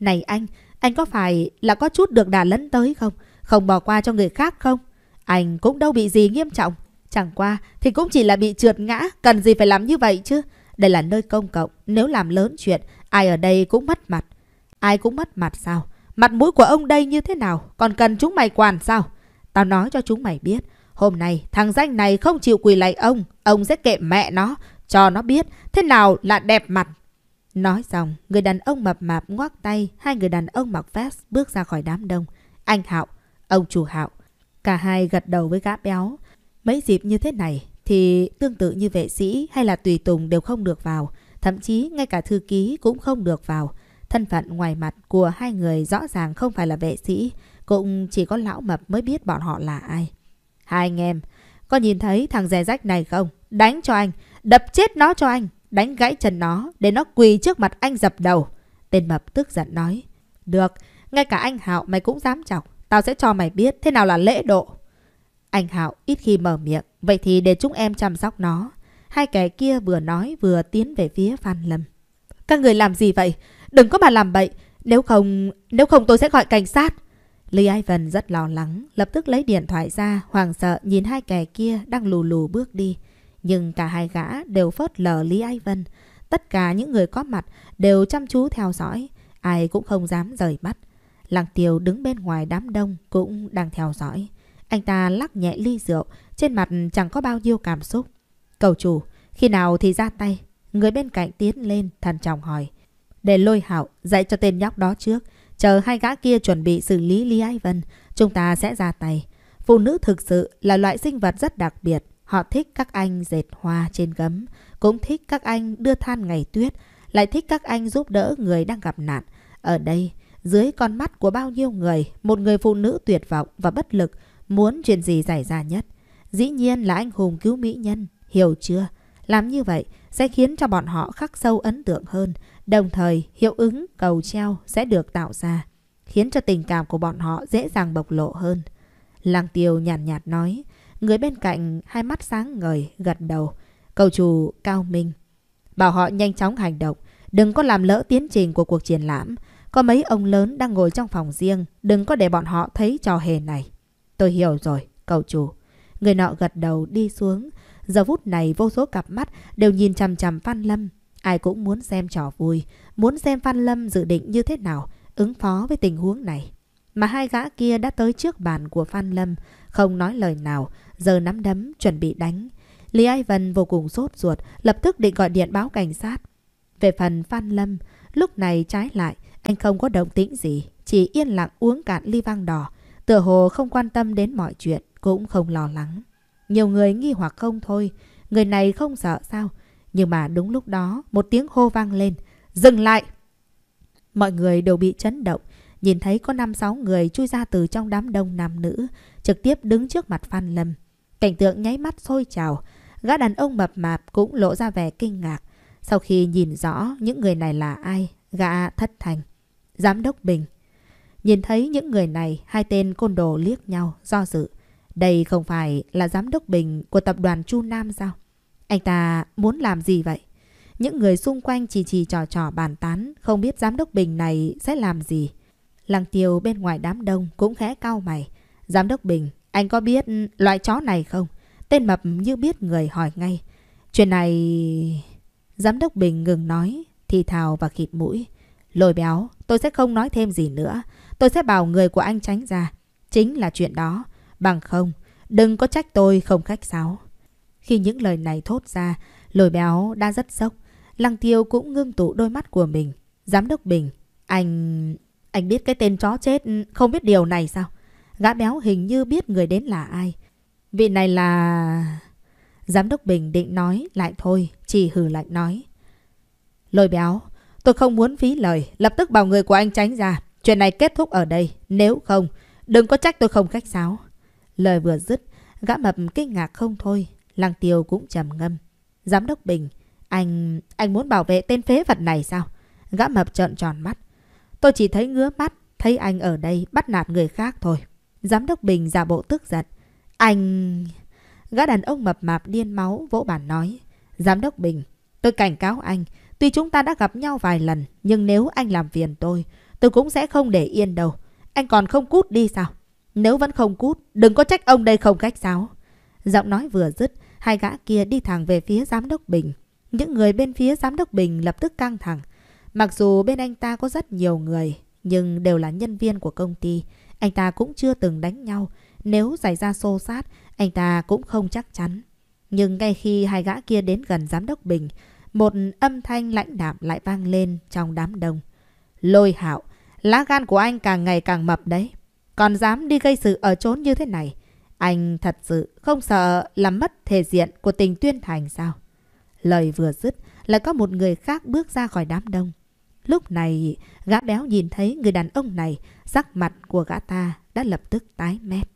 Này anh, anh có phải là có chút được đà lấn tới không? Không bỏ qua cho người khác không? Anh cũng đâu bị gì nghiêm trọng. Chẳng qua thì cũng chỉ là bị trượt ngã, cần gì phải làm như vậy chứ? Đây là nơi công cộng, nếu làm lớn chuyện Ai ở đây cũng mất mặt. Ai cũng mất mặt sao? Mặt mũi của ông đây như thế nào? Còn cần chúng mày quản sao? Tao nói cho chúng mày biết. Hôm nay thằng danh này không chịu quỳ lạy ông. Ông sẽ kệ mẹ nó. Cho nó biết thế nào là đẹp mặt. Nói xong, người đàn ông mập mạp ngoác tay. Hai người đàn ông mặc vest bước ra khỏi đám đông. Anh Hạo, ông chủ Hạo. Cả hai gật đầu với gã béo. Mấy dịp như thế này thì tương tự như vệ sĩ hay là tùy tùng đều không được vào. Thậm chí ngay cả thư ký cũng không được vào. Thân phận ngoài mặt của hai người rõ ràng không phải là vệ sĩ, cũng chỉ có lão mập mới biết bọn họ là ai. Hai anh em, có nhìn thấy thằng rè rách này không? Đánh cho anh, đập chết nó cho anh, đánh gãy chân nó để nó quỳ trước mặt anh dập đầu. Tên mập tức giận nói. Được, ngay cả anh Hạo mày cũng dám chọc, tao sẽ cho mày biết thế nào là lễ độ. Anh Hạo ít khi mở miệng, vậy thì để chúng em chăm sóc nó. Hai kẻ kia vừa nói vừa tiến về phía Phan Lâm. Các người làm gì vậy? Đừng có mà làm bậy. Nếu không... Nếu không tôi sẽ gọi cảnh sát. Lý Ivan rất lo lắng, lập tức lấy điện thoại ra, hoàng sợ nhìn hai kẻ kia đang lù lù bước đi. Nhưng cả hai gã đều phớt lờ Lý Ivan. Tất cả những người có mặt đều chăm chú theo dõi, ai cũng không dám rời mắt. Lăng Tiêu đứng bên ngoài đám đông cũng đang theo dõi. Anh ta lắc nhẹ ly rượu, trên mặt chẳng có bao nhiêu cảm xúc. Cầu chủ, khi nào thì ra tay? Người bên cạnh tiến lên, thằn trọng hỏi. Để lôi hạo, dạy cho tên nhóc đó trước. Chờ hai gã kia chuẩn bị xử lý Lý Ái Vân, chúng ta sẽ ra tay. Phụ nữ thực sự là loại sinh vật rất đặc biệt. Họ thích các anh dệt hoa trên gấm, cũng thích các anh đưa than ngày tuyết, lại thích các anh giúp đỡ người đang gặp nạn. Ở đây, dưới con mắt của bao nhiêu người, một người phụ nữ tuyệt vọng và bất lực muốn chuyện gì xảy ra nhất. Dĩ nhiên là anh hùng cứu mỹ nhân, Hiểu chưa? Làm như vậy sẽ khiến cho bọn họ khắc sâu ấn tượng hơn, đồng thời hiệu ứng cầu treo sẽ được tạo ra, khiến cho tình cảm của bọn họ dễ dàng bộc lộ hơn. Lăng tiêu nhàn nhạt, nhạt nói, người bên cạnh hai mắt sáng ngời gật đầu, cầu chủ cao minh. Bảo họ nhanh chóng hành động, đừng có làm lỡ tiến trình của cuộc triển lãm. Có mấy ông lớn đang ngồi trong phòng riêng, đừng có để bọn họ thấy trò hề này. Tôi hiểu rồi, cầu chủ. Người nọ gật đầu đi xuống, Giờ phút này vô số cặp mắt đều nhìn chằm chằm Phan Lâm. Ai cũng muốn xem trò vui, muốn xem Phan Lâm dự định như thế nào ứng phó với tình huống này. Mà hai gã kia đã tới trước bàn của Phan Lâm, không nói lời nào, giờ nắm đấm chuẩn bị đánh. Lý Ai Vân vô cùng sốt ruột, lập tức định gọi điện báo cảnh sát. Về phần Phan Lâm, lúc này trái lại, anh không có động tĩnh gì, chỉ yên lặng uống cạn ly vang đỏ, tựa hồ không quan tâm đến mọi chuyện, cũng không lo lắng. Nhiều người nghi hoặc không thôi, người này không sợ sao? Nhưng mà đúng lúc đó, một tiếng hô vang lên. Dừng lại! Mọi người đều bị chấn động, nhìn thấy có 5-6 người chui ra từ trong đám đông nam nữ, trực tiếp đứng trước mặt Phan Lâm. Cảnh tượng nháy mắt sôi trào, gã đàn ông mập mạp cũng lộ ra vẻ kinh ngạc. Sau khi nhìn rõ những người này là ai, gã thất thành. Giám đốc Bình. Nhìn thấy những người này, hai tên côn đồ liếc nhau, do dự. Đây không phải là giám đốc Bình của tập đoàn Chu Nam sao? Anh ta muốn làm gì vậy? Những người xung quanh chỉ chỉ trò trò bàn tán, không biết giám đốc Bình này sẽ làm gì. Lăng tiêu bên ngoài đám đông cũng khẽ cau mày. Giám đốc Bình, anh có biết loại chó này không? Tên mập như biết người hỏi ngay. Chuyện này... Giám đốc Bình ngừng nói, thì thào và khịt mũi. lồi béo, tôi sẽ không nói thêm gì nữa. Tôi sẽ bảo người của anh tránh ra. Chính là chuyện đó. Bằng không, đừng có trách tôi không khách sáo. Khi những lời này thốt ra, lồi béo đã rất sốc. Lăng tiêu cũng ngưng tụ đôi mắt của mình. Giám đốc Bình, anh... Anh biết cái tên chó chết không biết điều này sao? Gã béo hình như biết người đến là ai. Vị này là... Giám đốc Bình định nói lại thôi, chỉ hừ lạnh nói. Lôi béo, tôi không muốn phí lời, lập tức bảo người của anh tránh ra. Chuyện này kết thúc ở đây, nếu không, đừng có trách tôi không khách sáo. Lời vừa dứt, gã mập kinh ngạc không thôi. Lăng tiêu cũng trầm ngâm. Giám đốc Bình, anh... anh muốn bảo vệ tên phế vật này sao? Gã mập trợn tròn mắt. Tôi chỉ thấy ngứa mắt, thấy anh ở đây bắt nạt người khác thôi. Giám đốc Bình giả bộ tức giận. Anh... Gã đàn ông mập mạp điên máu vỗ bản nói. Giám đốc Bình, tôi cảnh cáo anh. Tuy chúng ta đã gặp nhau vài lần, nhưng nếu anh làm phiền tôi, tôi cũng sẽ không để yên đâu. Anh còn không cút đi sao? Nếu vẫn không cút, đừng có trách ông đây không cách giáo. Giọng nói vừa dứt, hai gã kia đi thẳng về phía giám đốc Bình. Những người bên phía giám đốc Bình lập tức căng thẳng. Mặc dù bên anh ta có rất nhiều người, nhưng đều là nhân viên của công ty. Anh ta cũng chưa từng đánh nhau. Nếu xảy ra xô xát anh ta cũng không chắc chắn. Nhưng ngay khi hai gã kia đến gần giám đốc Bình, một âm thanh lãnh đạm lại vang lên trong đám đông. Lôi hạo, lá gan của anh càng ngày càng mập đấy còn dám đi gây sự ở chốn như thế này. Anh thật sự không sợ làm mất thể diện của tình tuyên thành sao? Lời vừa dứt lại có một người khác bước ra khỏi đám đông. Lúc này, gã béo nhìn thấy người đàn ông này, sắc mặt của gã ta đã lập tức tái mét.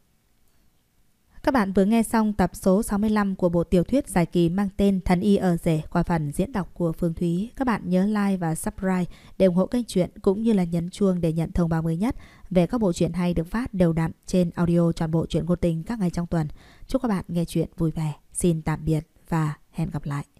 Các bạn vừa nghe xong tập số 65 của bộ tiểu thuyết dài kỳ mang tên Thần Y ở rể qua phần diễn đọc của Phương Thúy. Các bạn nhớ like và subscribe để ủng hộ kênh truyện cũng như là nhấn chuông để nhận thông báo mới nhất về các bộ truyện hay được phát đều đặn trên audio toàn bộ truyện ngôn tình các ngày trong tuần. Chúc các bạn nghe truyện vui vẻ. Xin tạm biệt và hẹn gặp lại.